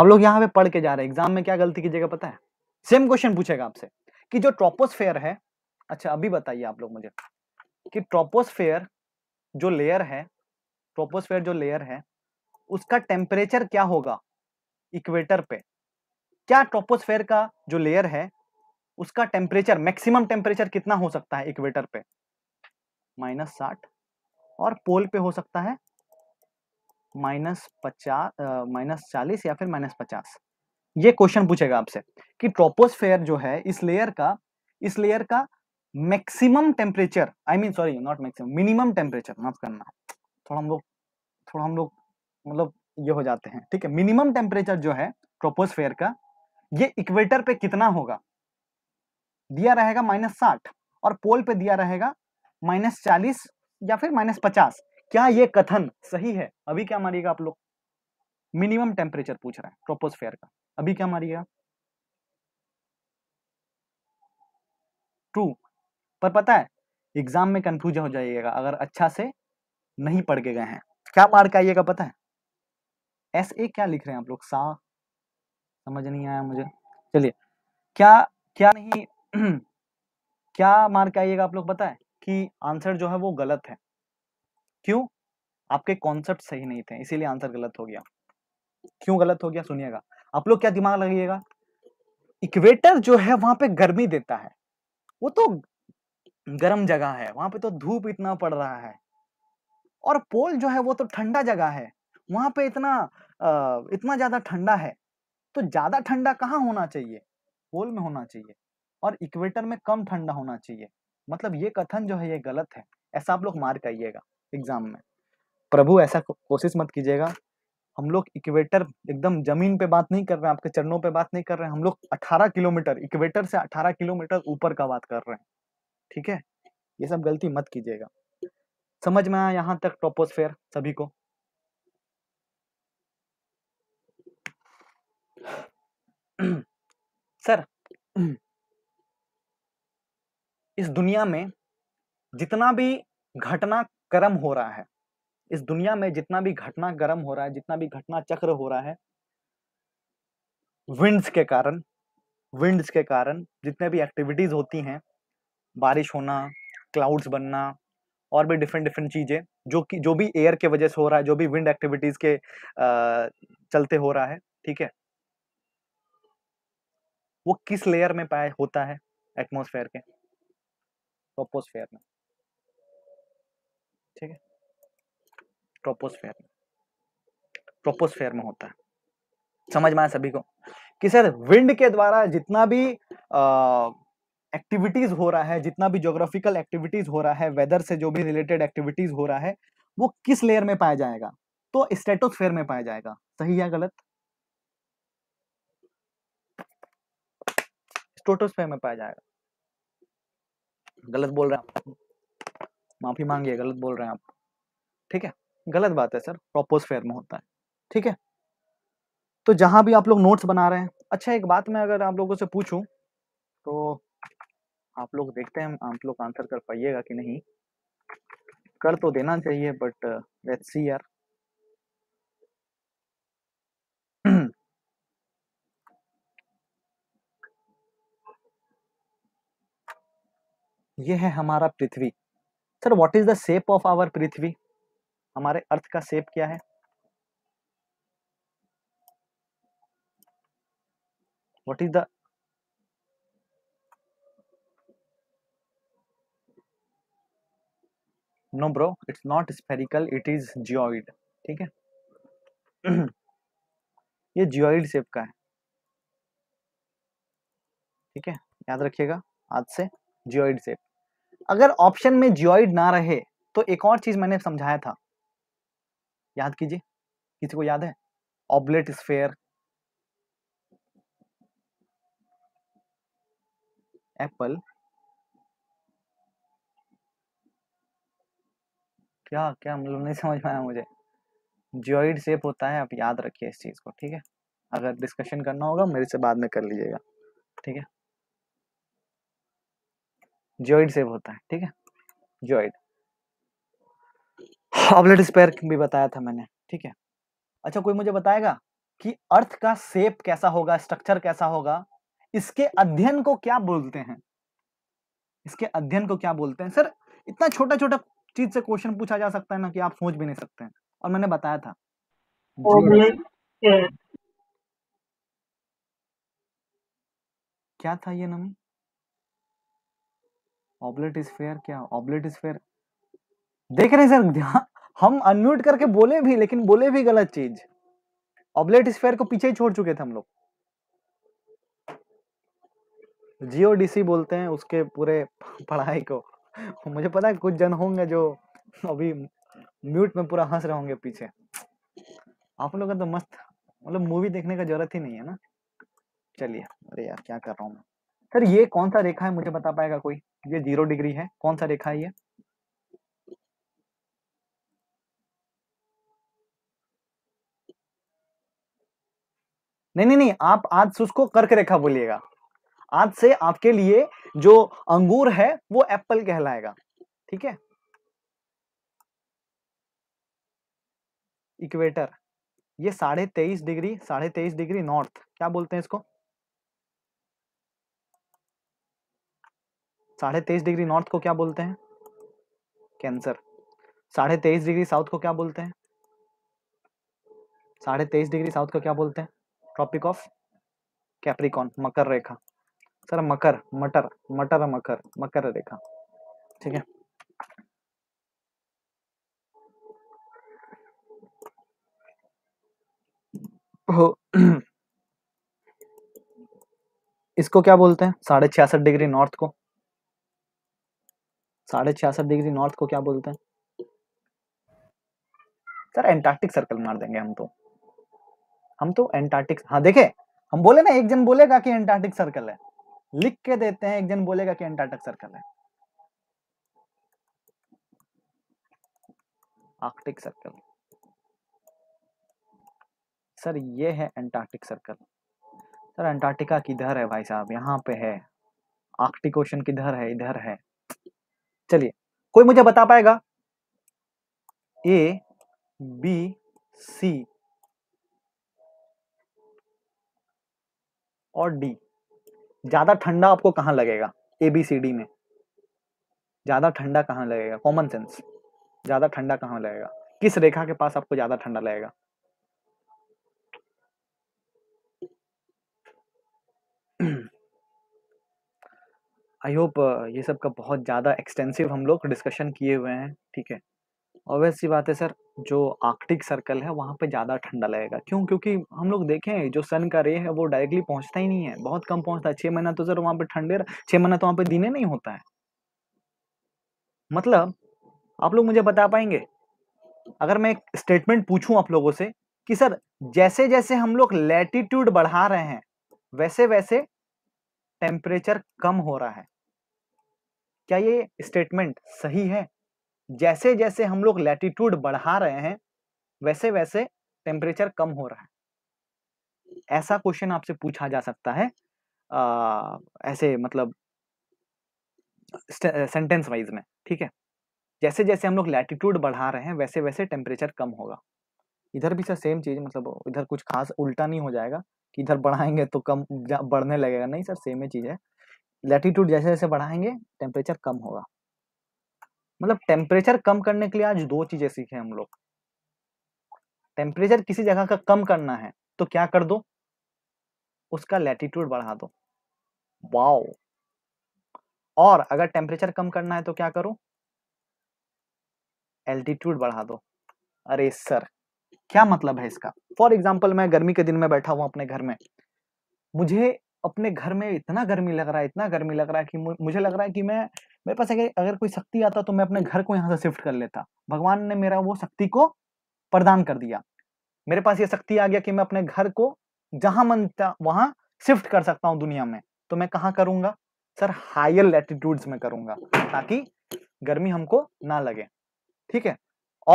आप लोग यहाँ पे पढ़ के जा रहे हैं एग्जाम में क्या गलती कीजिएगा पता है सेम क्वेश्चन पूछेगा आपसे कि जो ट्रोपोस्फेयर है अच्छा अभी बताइए आप लोग मुझे कि ट्रोपोस्फेयर जो लेयर है ट्रोपोस्फेयर जो लेयर है उसका टेम्परेचर क्या होगा इक्वेटर पे क्या ट्रोपोस्फेयर का जो लेयर है उसका टेम्परेचर मैक्सिमम टेम्परेचर कितना हो सकता है इक्वेटर पे माइनस साठ और पोल पे हो सकता है माइनस पचास माइनस चालीस या फिर माइनस पचास ये क्वेश्चन पूछेगा आपसे कि ट्रोपोस्फेयर जो है इस लेयर का इस लेयर का maximum temperature I mean sorry not maximum minimum temperature माफ करना थोड़ा हम लोग थोड़ा हम लोग मतलब ये हो जाते हैं ठीक है मिनिमम टेम्परेचर जो है ट्रोपोस्फेयर का ये इक्वेटर पे कितना होगा दिया रहेगा माइनस साठ और पोल पे दिया रहेगा माइनस चालीस या फिर माइनस पचास क्या ये कथन सही है अभी क्या मारिएगा आप लोग मिनिमम टेम्परेचर पूछ रहा है ट्रोपोस्फेयर का अभी क्या मारिएगा ट्रू पर पता है एग्जाम में कंफ्यूज हो जाइएगा अगर अच्छा से नहीं पढ़ के गए हैं क्या मार्क आइएगा पता है एस ए क्या लिख रहे हैं आप लोग सा समझ नहीं आया मुझे चलिए क्या क्या नहीं क्या मार्क आइएगा आप लोग पता है कि आंसर जो है वो गलत है क्यों आपके कॉन्सेप्ट सही नहीं थे इसीलिए आंसर गलत हो गया क्यों गलत हो गया सुनिएगा आप लोग क्या दिमाग लगाइएगा इक्वेटर जो है वहां पे गर्मी देता है वो तो गर्म जगह है वहां पे तो धूप इतना पड़ रहा है और पोल जो है वो तो ठंडा जगह है वहां पे इतना आ, इतना ज्यादा ठंडा है तो ज्यादा ठंडा कहाँ होना चाहिए पोल में होना चाहिए और इक्वेटर में कम ठंडा होना चाहिए मतलब ये कथन जो है ये गलत है ऐसा आप लोग मार करिएगा एग्जाम में प्रभु ऐसा कोशिश मत कीजिएगा हम लोग इक्वेटर एकदम जमीन पे बात नहीं कर रहे हैं आपके चरणों पे बात नहीं कर रहे हैं हम लोग 18 किलोमीटर इक्वेटर से 18 किलोमीटर ऊपर का बात कर रहे हैं ठीक है ये सब गलती मत कीजिएगा समझ में आया यहाँ तक टोपोस्फेयर सभी को सर इस दुनिया में जितना भी घटना क्रम हो रहा है इस दुनिया में जितना भी घटना गर्म हो रहा है जितना भी घटना चक्र हो रहा है विंड्स के कारण विंड्स के कारण जितने भी एक्टिविटीज होती हैं बारिश होना क्लाउड्स बनना और भी डिफरेंट डिफरेंट चीज़ें जो कि जो भी एयर के वजह से हो रहा है जो भी विंड एक्टिविटीज़ के चलते हो रहा है ठीक है वो किस लेयर में पाया होता है एटमोसफेयर के ट्रोपोस्फेयर में ठीक है ट्रोपोस्फेयर में ट्रोपोस्फेयर में होता है समझ में आए सभी को कि सर विंड के द्वारा जितना भी एक्टिविटीज हो रहा है जितना भी ज्योग्राफिकल एक्टिविटीज हो रहा है वेदर से जो भी रिलेटेड एक्टिविटीज हो रहा है वो किस लेयर में पाया जाएगा तो स्टेटोस्फेयर में पाया जाएगा सही या गलत स्ट्रोटोस्फेयर में पाया जाएगा गलत बोल रहे हैं आप माफी मांगिए गलत बोल रहे हैं आप ठीक है गलत बात है सर प्रोपोस्फेयर में होता है ठीक है तो जहां भी आप लोग नोट्स बना रहे हैं अच्छा एक बात मैं अगर आप लोगों से पूछूं तो आप लोग देखते हैं आप लोग आंसर कर पाइएगा कि नहीं कर तो देना चाहिए बट लेट्स सी यार ये है हमारा पृथ्वी sir what is the shape of our Prithvi हमारे अर्थ का शेप क्या है what is the no bro it's not spherical it is geoid ठीक है ये जियोइड शेप का है ठीक है याद रखिएगा आज से जियोइड शेप अगर ऑप्शन में जियोइड ना रहे तो एक और चीज मैंने समझाया था याद कीजिए किसी को याद है ऑबलेट स्फेयर एप्पल क्या क्या मतलब नहीं समझ पाया मुझे जियोइड सेप होता है आप याद रखिए इस चीज़ को ठीक है अगर डिस्कशन करना होगा मेरे से बाद में कर लीजिएगा ठीक है जॉइड सेव होता है ठीक है जॉइड ऑबलेट स्पेयर भी बताया था मैंने ठीक है अच्छा कोई मुझे बताएगा कि अर्थ का सेप कैसा होगा स्ट्रक्चर कैसा होगा इसके अध्ययन को क्या बोलते हैं इसके अध्ययन को क्या बोलते हैं सर इतना छोटा छोटा चीज से क्वेश्चन पूछा जा सकता है ना कि आप सोच भी नहीं सकते हैं और मैंने बताया था क्या था ये नमी ऑबलेट इज फेयर क्या ऑबलेट इज फेयर देख रहे हैं सर हम अनम्यूट करके बोले भी लेकिन बोले भी गलत चीज ऑबलेट स्फेयर को पीछे ही छोड़ चुके थे हम लोग जीओडीसी बोलते हैं उसके पूरे पढ़ाई को मुझे पता है कुछ जन होंगे जो अभी म्यूट में पूरा हंस रहे होंगे पीछे आप लोग का तो मस्त मतलब मूवी देखने का जरूरत ही नहीं है ना चलिए अरे यार क्या कर रहा हूँ मैं सर ये कौन सा रेखा है मुझे बता पाएगा कोई ये जीरो डिग्री है कौन सा रेखा है ये नहीं नहीं नहीं आप आज से उसको कर्क रेखा बोलिएगा आज से आपके लिए जो अंगूर है वो एप्पल कहलाएगा ठीक है इक्वेटर ये साढ़े तेईस डिग्री साढ़े तेईस डिग्री नॉर्थ क्या बोलते हैं इसको साढ़े तेईस डिग्री नॉर्थ को क्या बोलते हैं कैंसर साढ़े तेईस डिग्री साउथ को क्या बोलते हैं साढ़े तेईस डिग्री साउथ को क्या बोलते हैं ट्रॉपिक ऑफ कैप्रिकॉन मकर रेखा सर मकर मटर मटर मकर मकर रेखा ठीक है इसको क्या बोलते हैं साढ़े छियासठ डिग्री नॉर्थ को साढ़े छियासठ डिग्री नॉर्थ को क्या बोलते हैं सर एंटार्क्टिक सर्कल मार देंगे हम तो हम तो एंटार्क्टिक हाँ देखे हम बोले ना एक जन बोलेगा कि एंटार्क्टिक सर्कल है लिख के देते हैं एक जन बोलेगा कि एंटार्क्टिक सर्कल है आर्कटिक सर्कल सर ये है एंटार्क्टिक सर्कल सर एंटार्क्टिका किधर है भाई साहब यहाँ पे है आर्कटिक ओशन किधर है इधर है चलिए कोई मुझे बता पाएगा ए बी सी और डी ज्यादा ठंडा आपको कहां लगेगा ए बी सी डी में ज्यादा ठंडा कहां लगेगा कॉमन सेंस ज्यादा ठंडा कहां लगेगा किस रेखा के पास आपको ज्यादा ठंडा लगेगा आई होप uh, ये सब का बहुत ज़्यादा एक्सटेंसिव हम लोग डिस्कशन किए हुए हैं ठीक है ऑब्वियस सी बात है सर जो आर्कटिक सर्कल है वहाँ पे ज़्यादा ठंडा लगेगा क्यों क्योंकि हम लोग देखें जो सन का रे है वो डायरेक्टली पहुँचता ही नहीं है बहुत कम पहुँचता है छः महीना तो सर वहाँ पे ठंडे छः महीना तो वहाँ पे दिन नहीं होता है मतलब आप लोग मुझे बता पाएंगे अगर मैं एक स्टेटमेंट पूछूं आप लोगों से कि सर जैसे जैसे हम लोग लैटिट्यूड बढ़ा रहे हैं वैसे वैसे टेम्परेचर कम हो रहा है क्या ये स्टेटमेंट सही है जैसे जैसे हम लोग लैटिट्यूड बढ़ा रहे हैं वैसे वैसे टेम्परेचर कम हो रहा है ऐसा क्वेश्चन आपसे पूछा जा सकता है आ, ऐसे मतलब सेंटेंस वाइज में ठीक है जैसे जैसे हम लोग लैटिट्यूड बढ़ा रहे हैं वैसे वैसे टेम्परेचर कम होगा इधर भी सर सेम चीज़ मतलब इधर कुछ खास उल्टा नहीं हो जाएगा कि इधर बढ़ाएंगे तो कम बढ़ने लगेगा नहीं सर सेम ही चीज़ है लेटीट्यूड जैसे जैसे बढ़ाएंगे टेम्परेचर कम होगा मतलब टेम्परेचर कम करने के लिए आज दो चीजें सीखे हम लोग टेम्परेचर किसी जगह का कम करना है तो क्या कर दो उसका लेटीट्यूड बढ़ा दो वाओ और अगर टेम्परेचर कम करना है तो क्या करो एल्टीट्यूड बढ़ा दो अरे सर क्या मतलब है इसका फॉर एग्जाम्पल मैं गर्मी के दिन में बैठा हुआ अपने घर में मुझे अपने घर में इतना गर्मी लग रहा है इतना गर्मी लग रहा है कि मुझे लग रहा है कि मैं मेरे पास अगर कोई शक्ति आता तो मैं अपने घर को यहाँ से शिफ्ट कर लेता भगवान ने मेरा वो शक्ति को प्रदान कर दिया मेरे पास ये शक्ति आ गया कि मैं अपने घर को जहां मन वहां शिफ्ट कर सकता हूँ दुनिया में तो मैं कहाँ करूंगा सर हायर लैटिट्यूड्स में करूंगा ताकि गर्मी हमको ना लगे ठीक है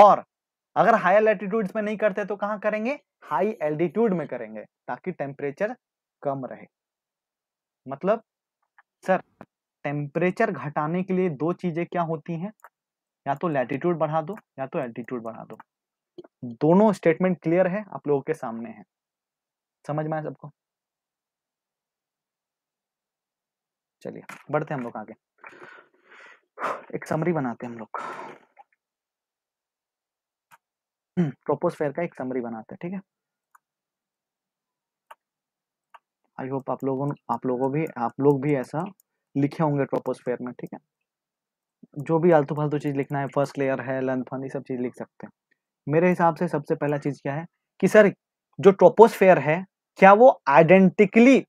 और अगर हायर लैटिट्यूड्स में नहीं करते तो कहाँ करेंगे हाई एल्टीट्यूड में करेंगे ताकि टेम्परेचर कम रहे मतलब सर टेम्परेचर घटाने के लिए दो चीजें क्या होती हैं या तो लैटिट्यूड बढ़ा दो या तो एल्टीट्यूड बढ़ा दो दोनों स्टेटमेंट क्लियर है आप लोगों के सामने है समझ में आए सबको चलिए बढ़ते हम लोग आगे एक समरी बनाते हम लोग प्रोपोज हम्म, फेयर का एक समरी बनाते हैं ठीक है आई होप आप लोगों आप लोगों भी आप लोग भी ऐसा लिखे होंगे ट्रोपोस्फेयर में ठीक है जो भी आलतू फालतू चीज़ लिखना है फर्स्ट लेयर है लंथन ये सब चीज़ लिख सकते हैं मेरे हिसाब से सबसे पहला चीज़ क्या है कि सर जो ट्रोपोस्फेयर है क्या वो आइडेंटिकली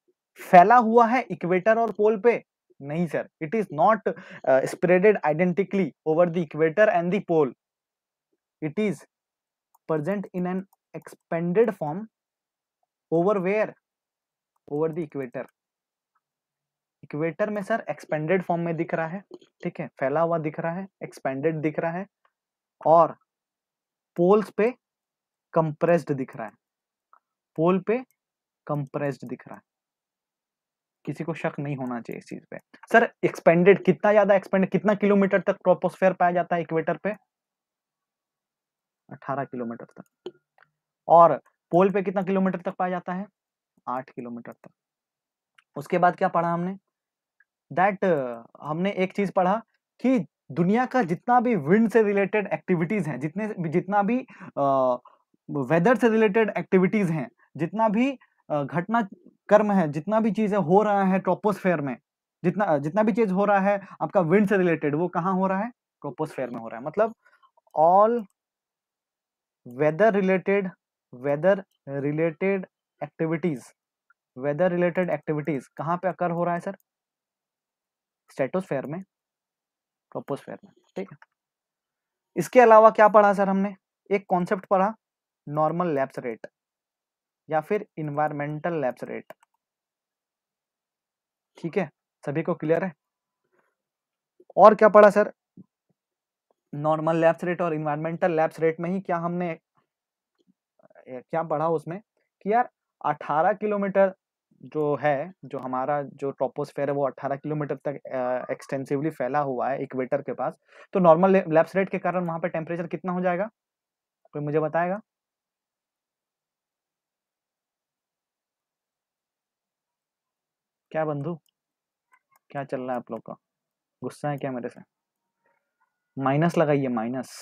फैला हुआ है इक्वेटर और पोल पे नहीं sir it is not spreaded identically over the equator and the pole it is present in an expanded form over where over the equator equator में सर एक्सपेंडेड फॉर्म में दिख रहा है ठीक है फैला हुआ दिख रहा है एक्सपेंडेड दिख रहा है और पोल्स पे कंप्रेस्ड दिख रहा है पोल पे कंप्रेस्ड दिख रहा है किसी को शक नहीं होना चाहिए इस चीज पे सर एक्सपेंडेड कितना ज्यादा एक्सपेंडेड कितना किलोमीटर तक ट्रोपोस्फेयर पाया जाता है इक्वेटर पे 18 किलोमीटर तक और पोल पे कितना किलोमीटर तक पाया जाता है आठ किलोमीटर तक उसके बाद क्या पढ़ा हमने दैट uh, हमने एक चीज पढ़ा कि दुनिया का जितना भी विंड से रिलेटेड एक्टिविटीज हैं जितने जितना भी वेदर uh, से रिलेटेड एक्टिविटीज हैं जितना भी uh, घटना कर्म है जितना भी चीजें हो रहा है ट्रोपोस्फेयर में जितना uh, जितना भी चीज हो रहा है आपका विंड से रिलेटेड वो कहाँ हो रहा है ट्रोपोस्फेयर में हो रहा है मतलब all weather related weather related activities weather related activities कहाँ पे अकर हो रहा है सर स्टेटोस्फेयर में ट्रोपोस्फेयर में ठीक है इसके अलावा क्या पढ़ा सर हमने एक कॉन्सेप्ट पढ़ा नॉर्मल लैप्स रेट या फिर इन्वायरमेंटल लैप्स रेट ठीक है सभी को क्लियर है और क्या पढ़ा सर नॉर्मल लैप्स रेट और इन्वायरमेंटल लैप्स रेट में ही क्या हमने क्या पढ़ा उसमें कि यार 18 किलोमीटर जो है जो हमारा जो ट्रोपोस्फेयर है वो 18 किलोमीटर तक एक्सटेंसिवली फैला हुआ है इक्वेटर के पास तो नॉर्मल लैप्स रेट के कारण वहां पर टेम्परेचर कितना हो जाएगा कोई मुझे बताएगा क्या बंधु क्या चल रहा है आप लोग का गुस्सा है क्या मेरे से माइनस लगाइए माइनस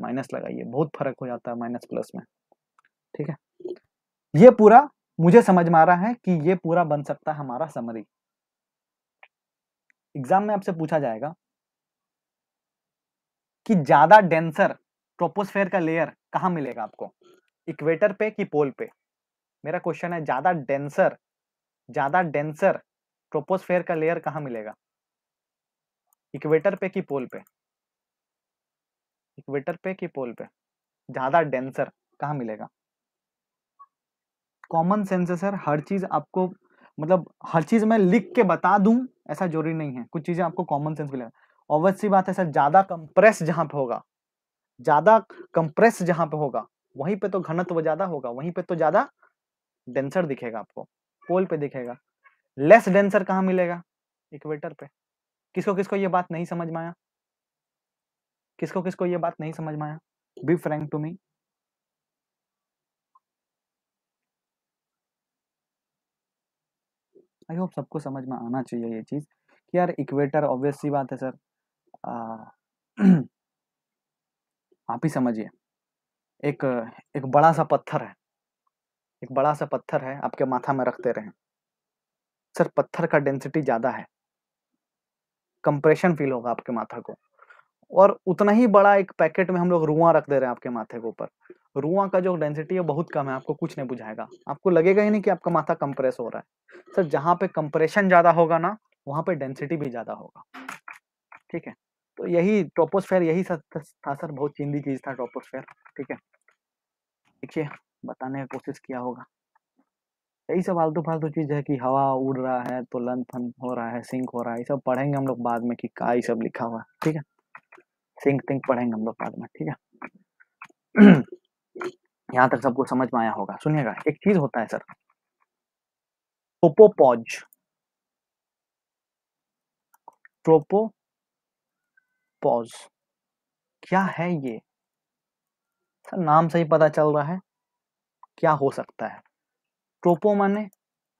माइनस लगाइए बहुत फर्क हो जाता है माइनस प्लस में ठीक है ये पूरा मुझे समझ में आ रहा है कि ये पूरा बन सकता है हमारा समरी एग्जाम में आपसे पूछा जाएगा कि ज्यादा डेंसर ट्रोपोस्फेयर का लेयर कहा मिलेगा आपको इक्वेटर पे कि पोल पे मेरा क्वेश्चन है ज्यादा डेंसर ज्यादा डेंसर ट्रोपोस्फेयर का लेयर कहा मिलेगा इक्वेटर पे कि पोल पे इक्वेटर पे कि पोल पे ज्यादा डेंसर कहा मिलेगा कॉमन सेंस है सर हर चीज़ आपको मतलब हर चीज़ मैं लिख के बता दूं ऐसा जरूरी नहीं है कुछ चीज़ें आपको कॉमन सेंस मिलेगा ऑब्वियस सी बात है सर ज़्यादा कंप्रेस जहां पे होगा ज़्यादा कंप्रेस जहां पे होगा वहीं पे तो घनत्व ज़्यादा होगा वहीं पे तो ज़्यादा डेंसर दिखेगा आपको पोल पे दिखेगा लेस डेंसर कहाँ मिलेगा इक्वेटर पे किसको किसको ये बात नहीं समझ में आया किसको किसको ये बात नहीं समझ में आया be frank to me I hope सबको समझ में आना चाहिए ये चीज़ कि यार इक्वेटर ऑब्वियस सी बात है सर आ, आप ही समझिए एक एक बड़ा सा पत्थर है एक बड़ा सा पत्थर है आपके माथा में रखते रहें सर पत्थर का डेंसिटी ज़्यादा है कंप्रेशन फील होगा आपके माथा को और उतना ही बड़ा एक पैकेट में हम लोग रुआ रख दे रहे हैं आपके माथे के ऊपर रुआ का जो डेंसिटी है बहुत कम है आपको कुछ नहीं बुझाएगा आपको लगेगा ही नहीं कि आपका माथा कंप्रेस हो रहा है सर जहाँ पे कंप्रेशन ज्यादा होगा ना वहाँ पे डेंसिटी भी ज्यादा होगा ठीक है तो यही ट्रोपोस्फेयर यही था सर बहुत चिंदी चीज था ट्रोपोस्फेयर ठीक है देखिए बताने का कोशिश किया होगा यही सब फालतू फालतू चीज है कि हवा उड़ रहा है तो लंथन हो रहा है सिंक हो रहा है ये सब पढ़ेंगे हम लोग बाद में कि का ये सब लिखा हुआ है ठीक है सिंह थिंक पढ़ेंगे हम लोग बाद में ठीक है यहां तक सबको समझ में आया होगा सुनिएगा एक चीज होता है सर ट्रोपोपॉज ट्रोपोपॉज क्या है ये सर नाम से ही पता चल रहा है क्या हो सकता है ट्रोपो माने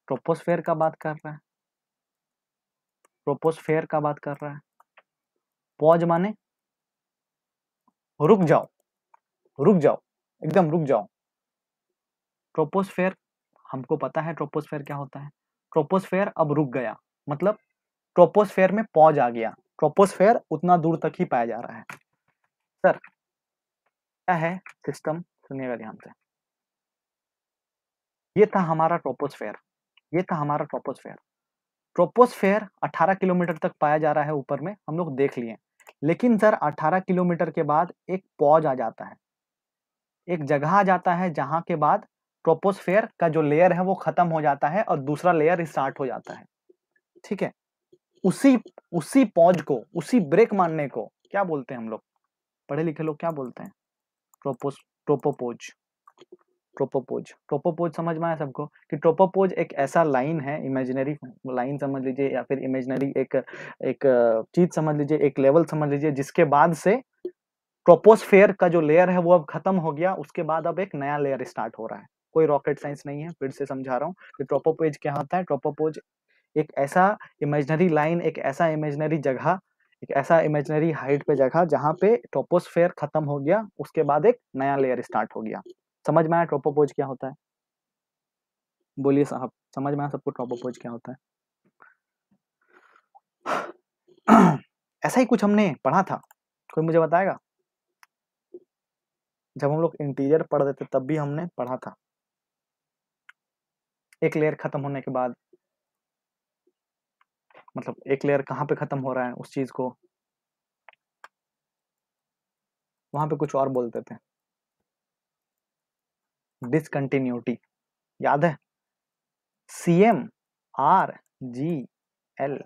ट्रोपोस्फेयर का बात कर रहा है ट्रोपोस्फेयर का बात कर रहा है पॉज माने रुक जाओ रुक जाओ एकदम रुक जाओ ट्रोपोस्फेयर हमको पता है ट्रोपोस्फेयर क्या होता है ट्रोपोस्फेयर अब रुक गया मतलब ट्रोपोस्फेयर में पहुंच आ गया ट्रोपोस्फेयर उतना दूर तक ही पाया जा रहा है सर क्या है सिस्टम सुनिएगा ध्यान से ये था हमारा ट्रोपोस्फेयर ये था हमारा ट्रोपोस्फेयर ट्रोपोस्फेयर 18 किलोमीटर तक पाया जा रहा है ऊपर में हम लोग देख लिए लेकिन सर 18 किलोमीटर के बाद एक पॉज आ जाता है एक जगह आ जाता है जहां के बाद ट्रोपोस्फेयर का जो लेयर है वो खत्म हो जाता है और दूसरा लेयर स्टार्ट हो जाता है ठीक है उसी उसी पॉज को उसी ब्रेक मारने को क्या बोलते हैं हम लोग पढ़े लिखे लोग क्या बोलते हैं ट्रोपोस ट्रोपोपोज ट्रोपोपोज ट्रोपोपोज समझ में आया सबको कि ट्रोपोपोज एक ऐसा लाइन है इमेजिनरी लाइन समझ लीजिए या फिर इमेजिनरी एक एक चीज समझ लीजिए एक लेवल समझ लीजिए जिसके बाद से ट्रोपोस्फेयर का जो लेयर है वो अब खत्म हो गया उसके बाद अब एक नया लेयर स्टार्ट हो रहा है कोई रॉकेट साइंस नहीं है फिर से समझा रहा हूँ कि ट्रोपोपोज क्या होता है ट्रोपोपोज एक ऐसा इमेजनरी लाइन एक ऐसा इमेजनरी जगह एक ऐसा इमेजनरी हाइट पे जगह जहाँ पे ट्रोपोस्फेयर खत्म हो गया उसके बाद एक नया लेयर स्टार्ट हो गया समझ में आया ट्रोपोपोज क्या होता है बोलिए साहब समझ में आया सबको ट्रोपोपोज क्या होता है ऐसा ही कुछ हमने पढ़ा था कोई मुझे बताएगा जब हम लोग इंटीरियर पढ़ रहे थे तब भी हमने पढ़ा था एक लेयर खत्म होने के बाद मतलब एक लेयर कहाँ पे खत्म हो रहा है उस चीज को वहां पे कुछ और बोलते थे डिसकंटिन्यूटी याद है C M R G L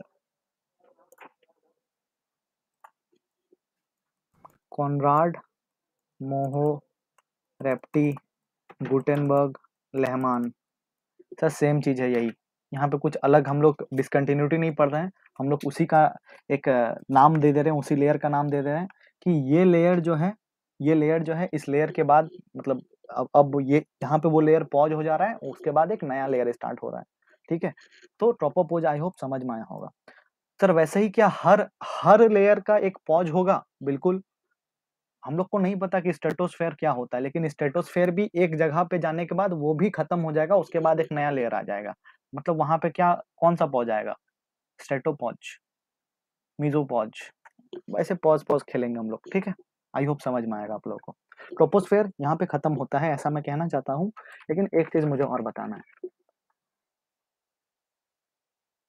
Conrad Moho Repetti Gutenberg Lehmann sir same चीज़ है यही यहाँ पे कुछ अलग हम लोग डिसकंटिन्यूटी नहीं पढ़ रहे हैं हम लोग उसी का एक नाम दे दे रहे हैं उसी लेयर का नाम दे दे रहे हैं कि ये लेयर जो है ये लेयर जो है इस लेयर के बाद मतलब अब अब ये यहाँ पे वो लेयर पॉज हो जा रहा है उसके बाद एक नया लेयर स्टार्ट हो रहा है ठीक है तो टॉपअप पॉज आई होप समझ में आया होगा सर वैसे ही क्या हर हर लेयर का एक पॉज होगा बिल्कुल हम लोग को नहीं पता कि स्टेटोस्फेयर क्या होता है लेकिन स्टेटोस्फेयर भी एक जगह पे जाने के बाद वो भी खत्म हो जाएगा उसके बाद एक नया लेयर आ जाएगा मतलब वहां पे क्या कौन सा पॉज आएगा स्टेटोपॉज मिजोपॉज ऐसे पॉज पॉज खेलेंगे हम लोग ठीक है आई होप समझ में आएगा आप लोग को ट्रोपोस्फेयर यहाँ पे खत्म होता है ऐसा मैं कहना चाहता हूँ लेकिन एक चीज मुझे और बताना है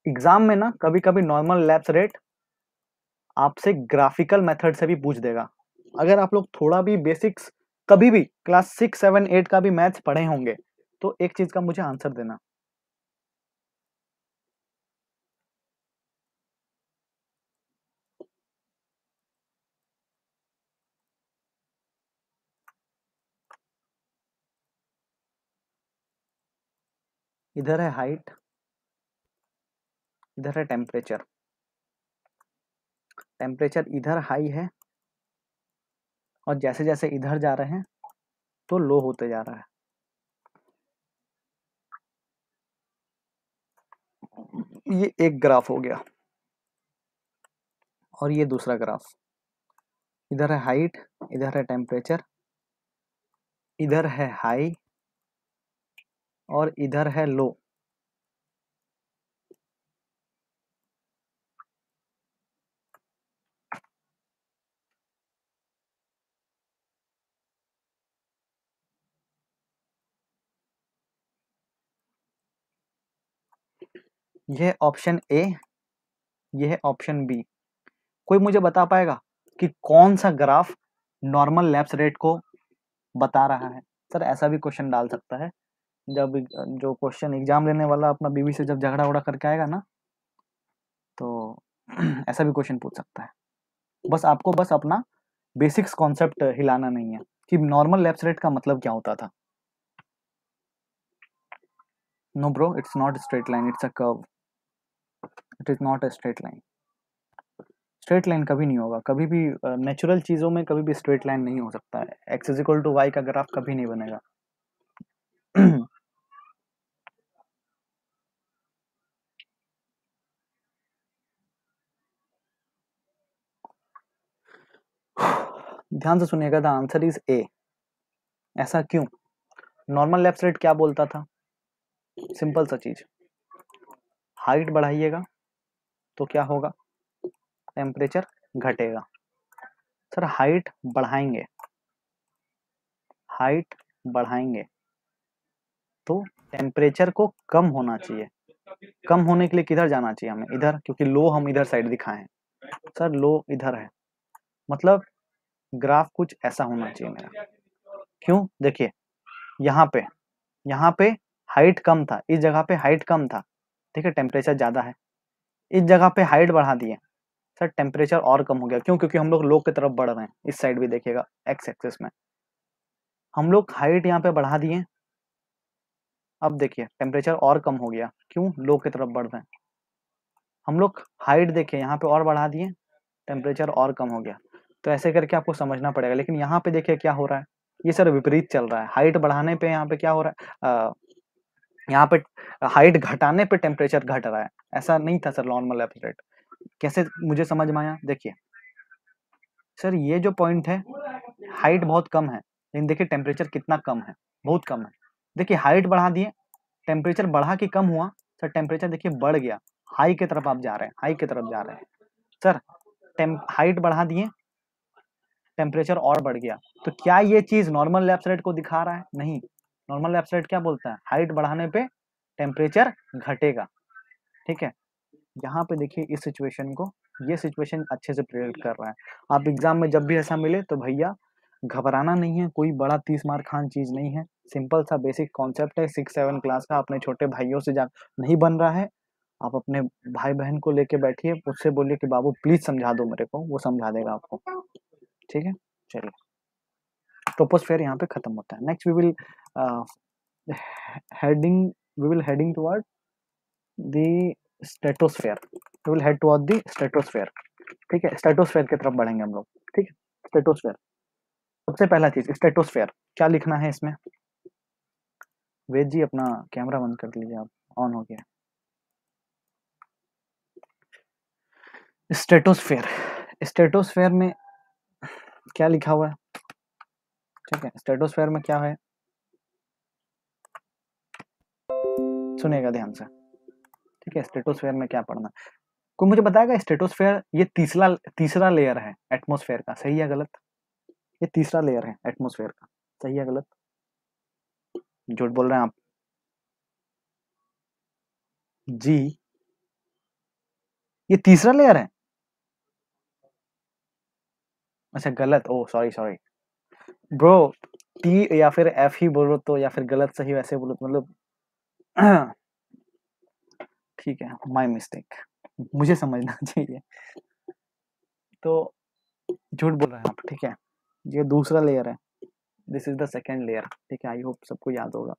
एग्जाम में ना कभी कभी नॉर्मल लैब्स रेट आपसे ग्राफिकल मेथड से भी पूछ देगा अगर आप लोग थोड़ा भी बेसिक्स कभी भी क्लास सिक्स सेवन एट का भी मैथ्स पढ़े होंगे तो एक चीज का मुझे आंसर देना इधर है हाइट इधर है टेम्परेचर टेम्परेचर इधर हाई है और जैसे जैसे इधर जा रहे हैं तो लो होते जा रहा है ये एक ग्राफ हो गया और ये दूसरा ग्राफ इधर है हाइट इधर है टेम्परेचर इधर है हाई और इधर है लो यह ऑप्शन ए यह ऑप्शन बी कोई मुझे बता पाएगा कि कौन सा ग्राफ नॉर्मल लैप्स रेट को बता रहा है सर ऐसा भी क्वेश्चन डाल सकता है जब जो क्वेश्चन एग्जाम लेने वाला अपना बीवी से जब झगड़ा उड़ा करके आएगा ना तो ऐसा भी क्वेश्चन पूछ सकता है बस आपको बस अपना बेसिक्स कॉन्सेप्ट हिलाना नहीं है कि नॉर्मल लैप्स रेट का मतलब क्या होता था no bro it's not straight line it's a curve it is not a straight line straight line कभी नहीं होगा कभी भी नेचुरल uh, चीज़ों में कभी भी स्ट्रेट लाइन नहीं हो सकता है X is equal to Y का ग्राफ कभी नहीं बनेगा ध्यान से सुनिएगा द आंसर इज ए ऐसा क्यों नॉर्मल लेफ्ट साइड क्या बोलता था सिंपल सा चीज हाइट बढ़ाइएगा तो क्या होगा टेम्परेचर घटेगा सर हाइट बढ़ाएंगे हाइट बढ़ाएंगे तो टेम्परेचर को कम होना चाहिए कम होने के लिए किधर जाना चाहिए हमें इधर क्योंकि लो हम इधर साइड दिखाए सर लो इधर है मतलब ग्राफ कुछ ऐसा होना चाहिए मेरा क्यों देखिए यहाँ पे यहाँ पे हाइट कम था इस जगह पे हाइट कम था ठीक है टेम्परेचर ज़्यादा है इस जगह पे हाइट बढ़ा दिए सर टेम्परेचर और कम हो गया क्यों क्योंकि हम लोग लो की तरफ बढ़ रहे हैं इस साइड भी देखिएगा एक्स एक्सेस में हम लोग हाइट यहाँ पे बढ़ा दिए अब देखिए टेम्परेचर और कम हो गया क्यों लो की तरफ बढ़ रहे हैं हम लोग हाइट देखिए यहाँ पे और बढ़ा दिए टेम्परेचर और कम हो गया तो ऐसे करके आपको समझना पड़ेगा लेकिन यहाँ पे देखिए क्या हो रहा है ये सर विपरीत चल रहा है हाइट बढ़ाने पे यहाँ पे क्या हो रहा है यहाँ पे हाइट घटाने पे टेम्परेचर घट रहा है ऐसा नहीं था सर नॉर्मल एपरेट कैसे मुझे समझ में आया देखिए सर ये जो पॉइंट है हाइट बहुत कम है लेकिन देखिए टेम्परेचर कितना कम है बहुत कम है देखिए हाइट बढ़ा दिए टेम्परेचर बढ़ा कि कम हुआ सर टेम्परेचर देखिए बढ़ गया हाई की तरफ आप जा रहे हैं हाई की तरफ जा रहे हैं सर हाइट बढ़ा दिए टेम्परेचर और बढ़ गया तो क्या ये चीज नॉर्मल लैप्स को दिखा रहा है नहीं नॉर्मल लैप्स क्या बोलता है हाइट बढ़ाने पे टेम्परेचर घटेगा ठीक है यहाँ पे देखिए इस सिचुएशन को ये सिचुएशन अच्छे से प्रेरित कर रहा है आप एग्जाम में जब भी ऐसा मिले तो भैया घबराना नहीं है कोई बड़ा तीस मार खान चीज नहीं है सिंपल सा बेसिक कॉन्सेप्ट है सिक्स सेवन क्लास का अपने छोटे भाइयों से जा नहीं बन रहा है आप अपने भाई बहन को लेके बैठिए उससे बोलिए कि बाबू प्लीज समझा दो मेरे को वो समझा देगा आपको ठीक है चलिए ट्रोपोस्फेयर तो यहाँ पे खत्म होता है next we will heading we will heading toward the stratosphere we will head toward the stratosphere ठीक है स्टेटोस्फेयर की तरफ बढ़ेंगे हम लोग ठीक है स्टेटोस्फेयर सबसे पहला चीज स्टेटोस्फेयर क्या लिखना है इसमें वेद जी अपना कैमरा बंद कर लीजिए आप ऑन हो गया स्टेटोस्फेयर स्टेटोस्फेयर में क्या लिखा हुआ है ठीक है स्टेटोस्फेयर में क्या है सुनेगा ध्यान से ठीक है स्टेटोस्फेयर में क्या पढ़ना कोई मुझे बताएगा स्टेटोस्फेयर ये तीसरा तीसरा लेयर है एटमोस्फेयर का सही या गलत ये तीसरा लेयर है एटमोस्फेयर का सही या गलत झूठ बोल रहे हैं आप जी ये तीसरा लेयर है अच्छा गलत oh sorry sorry bro T या फिर एफ ही बोलो तो या फिर गलत सही वैसे बोलो तो मतलब ठीक है माय मिस्टेक मुझे समझना चाहिए तो झूठ बोल रहे हैं आप ठीक है ये दूसरा लेयर है this is the second layer ठीक है आई होप सबको याद होगा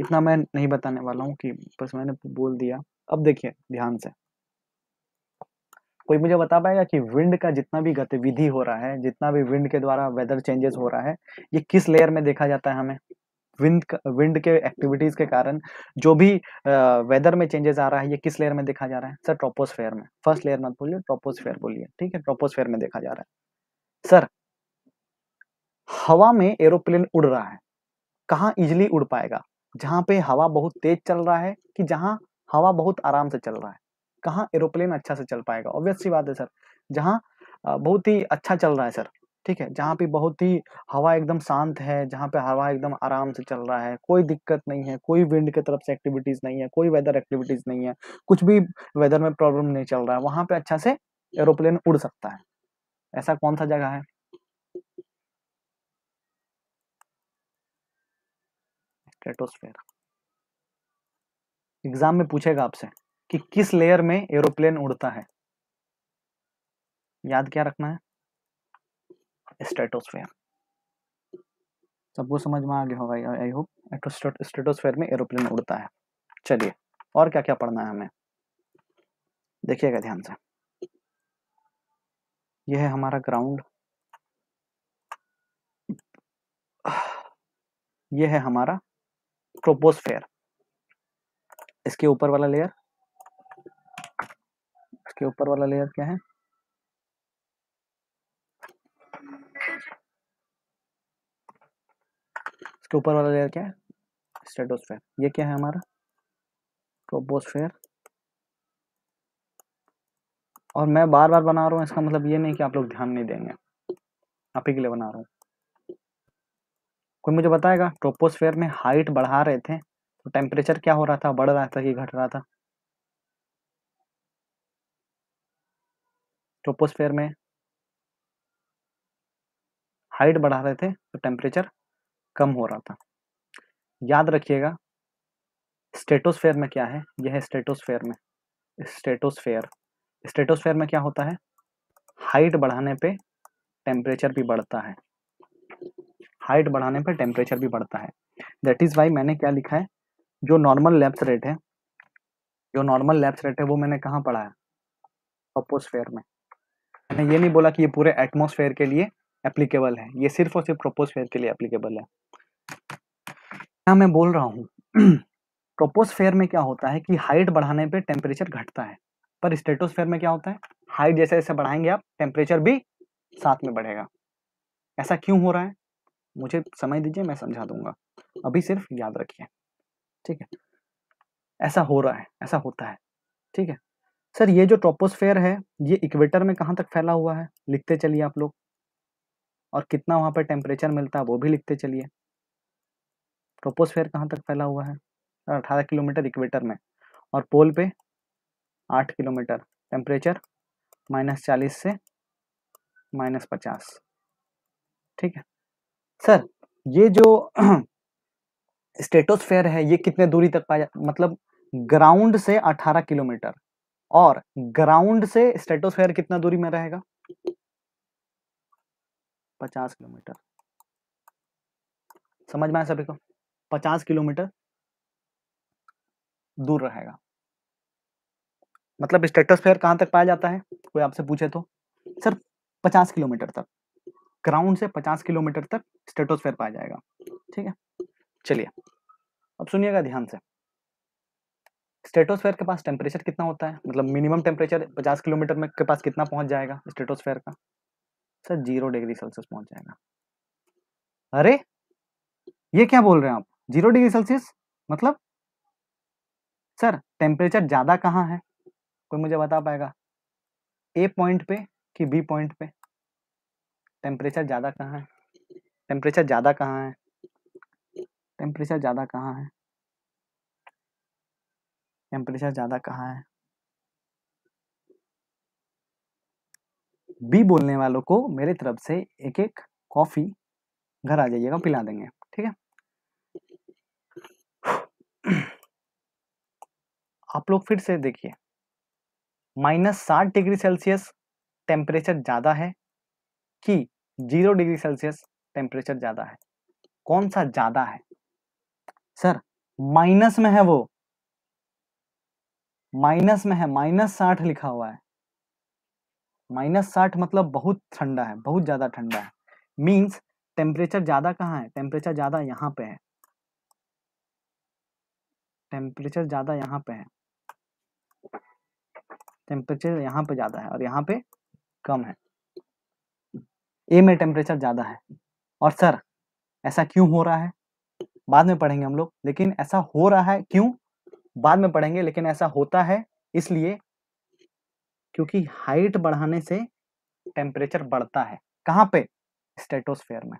इतना मैं नहीं बताने वाला हूँ कि बस मैंने बोल दिया अब देखिए ध्यान से कोई मुझे बता पाएगा कि विंड का जितना भी गतिविधि हो रहा है जितना भी विंड के द्वारा वेदर चेंजेस हो रहा है ये किस लेयर में देखा जाता है हमें विंड विंड के एक्टिविटीज के कारण जो भी वेदर में चेंजेस आ रहा है ये किस लेयर में देखा जा रहा है सर ट्रोपोस्फेयर में फर्स्ट लेयर मत बोलिए ट्रोपोस्फेयर बोलिए ठीक है ट्रोपोस्फेयर में देखा जा रहा है सर हवा में एरोप्लेन उड़ रहा है कहाँ इजिली उड़ पाएगा जहां पे हवा बहुत तेज चल रहा है कि जहां हवा बहुत आराम से चल रहा है कहाँ एरोप्लेन अच्छा से चल पाएगा ऑब्वियस सी बात है सर जहाँ बहुत ही अच्छा चल रहा है सर ठीक है जहाँ पे बहुत ही हवा एकदम शांत है जहाँ पे हवा एकदम आराम से चल रहा है कोई दिक्कत नहीं है कोई विंड की तरफ से एक्टिविटीज़ नहीं है कोई वेदर एक्टिविटीज़ नहीं है कुछ भी वेदर में प्रॉब्लम नहीं चल रहा है वहां पे अच्छा से एरोप्लेन उड़ सकता है ऐसा कौन सा जगह है एग्जाम में पूछेगा आपसे कि किस लेयर में एरोप्लेन उड़ता है याद क्या रखना है स्टेटोस्फेयर सबको समझ में आ गया होगा आई होप स्टेटोस्फेयर में एरोप्लेन उड़ता है चलिए और क्या क्या पढ़ना है हमें देखिएगा ध्यान से यह है हमारा ग्राउंड यह है हमारा ट्रोपोस्फेयर इसके ऊपर वाला लेयर इसके ऊपर वाला लेयर क्या है इसके ऊपर वाला लेयर क्या है स्टेटोस्फेयर ये क्या है हमारा ट्रोपोस्फेयर और मैं बार बार बना रहा हूँ इसका मतलब ये नहीं कि आप लोग ध्यान नहीं देंगे आप ही के लिए बना रहा हूँ कोई मुझे बताएगा ट्रोपोस्फेयर में हाइट बढ़ा रहे थे तो टेम्परेचर क्या हो रहा था बढ़ रहा था कि घट रहा था ट्रोपोस्फेयर में हाइट बढ़ा रहे थे तो टेम्परेचर कम हो रहा था याद रखिएगा स्टेटोस्फेयर में क्या है यह है स्टेटोस्फेयर में स्टेटोस्फेयर स्टेटोस्फेयर में क्या होता है हाइट बढ़ाने पे टेम्परेचर भी बढ़ता है हाइट बढ़ाने पे टेम्परेचर भी बढ़ता है दैट इज़ वाई मैंने क्या लिखा है जो नॉर्मल लैप्स रेट है जो नॉर्मल लैप्स रेट है वो मैंने कहाँ पढ़ा है ट्रोपोस्फेयर में मैंने ये नहीं बोला कि ये पूरे एटमोसफेयर के लिए एप्लीकेबल है ये सिर्फ और सिर्फ ट्रोपोस्फेयर के लिए एप्लीकेबल है क्या मैं बोल रहा हूँ ट्रोपोस्फेयर में क्या होता है कि हाइट बढ़ाने पर टेम्परेचर घटता है पर स्टेटोस्फेयर में क्या होता है हाइट जैसे जैसे बढ़ाएंगे आप टेम्परेचर भी साथ में बढ़ेगा ऐसा क्यों हो रहा है मुझे समय दीजिए मैं समझा दूंगा अभी सिर्फ याद रखिए ठीक है ऐसा हो रहा है ऐसा होता है ठीक है सर ये जो ट्रोपोस्फेयर है ये इक्वेटर में कहाँ तक फैला हुआ है लिखते चलिए आप लोग और कितना वहाँ पर टेम्परेचर मिलता है वो भी लिखते चलिए ट्रोपोस्फेयर कहाँ तक फैला हुआ है अठारह किलोमीटर इक्वेटर में और पोल पे आठ किलोमीटर टेम्परेचर माइनस चालीस से माइनस पचास ठीक है सर ये जो स्टेटोस्फेयर है ये कितने दूरी तक पाया मतलब ग्राउंड से अठारह किलोमीटर और ग्राउंड से स्टेटोस्फेयर कितना दूरी में रहेगा 50 किलोमीटर समझ में आया सभी को 50 किलोमीटर दूर रहेगा मतलब स्टेटोस्फेयर कहां तक पाया जाता है कोई आपसे पूछे तो सर 50 किलोमीटर तक ग्राउंड से 50 किलोमीटर तक स्टेटोस्फेयर पाया जाएगा ठीक है चलिए अब सुनिएगा ध्यान से स्टेटोस्फेयर के पास टेम्परेचर कितना होता है मतलब मिनिमम टेम्परेचर 50 किलोमीटर में के पास कितना पहुंच जाएगा स्टेटोस्फेयर का सर जीरो डिग्री सेल्सियस पहुंच जाएगा अरे ये क्या बोल रहे हैं आप जीरो डिग्री सेल्सियस मतलब सर टेम्परेचर ज़्यादा कहाँ है कोई मुझे बता पाएगा ए पॉइंट पे कि बी पॉइंट पे टेम्परेचर ज़्यादा कहाँ है टेम्परेचर ज़्यादा कहाँ है टेम्परेचर ज़्यादा कहाँ है टेम्परेचर ज़्यादा कहाँ है बी बोलने वालों को मेरे तरफ से एक एक कॉफ़ी घर आ जाइएगा पिला देंगे ठीक है आप लोग फिर से देखिए माइनस साठ डिग्री सेल्सियस टेम्परेचर ज़्यादा है कि जीरो डिग्री सेल्सियस टेम्परेचर ज़्यादा है कौन सा ज़्यादा है सर माइनस में है वो माइनस में है माइनस साठ लिखा हुआ है माइनस साठ मतलब बहुत ठंडा है बहुत ज्यादा ठंडा है मीन्स टेम्परेचर ज्यादा कहाँ है टेम्परेचर ज्यादा यहाँ पे है टेम्परेचर ज्यादा यहाँ पे है टेम्परेचर यहाँ पे ज्यादा है और यहाँ पे कम है ए में टेम्परेचर ज्यादा है और सर ऐसा क्यों हो रहा है बाद में पढ़ेंगे हम लोग लेकिन ऐसा हो रहा है क्यों बाद में पढ़ेंगे लेकिन ऐसा होता है इसलिए क्योंकि हाइट बढ़ाने से टेम्परेचर बढ़ता है कहां पे स्टेटोस्फेयर में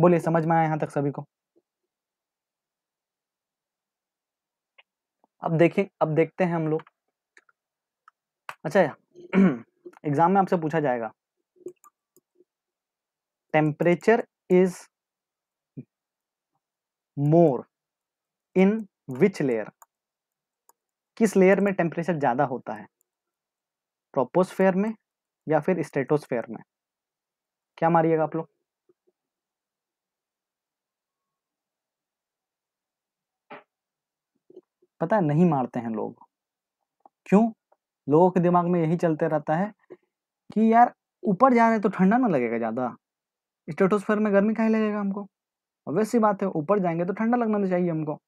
बोलिए समझ में आया यहां तक सभी को अब देखिए अब देखते हैं हम लोग अच्छा एग्जाम में आपसे पूछा जाएगा temperature is more in which layer किस लेयर में टेम्परेचर ज़्यादा होता है ट्रोपोस्फेयर में या फिर स्टेटोस्फेयर में क्या मारिएगा आप लोग पता है नहीं मारते हैं लोग क्यों लोगों के दिमाग में यही चलते रहता है कि यार ऊपर जा रहे हैं तो ठंडा ना लगेगा ज़्यादा स्टेटोस्फेयर में गर्मी कहीं लगेगा हमको ऑब्वियस सी बात है ऊपर जाएंगे तो ठंडा लगना तो चाहिए हमको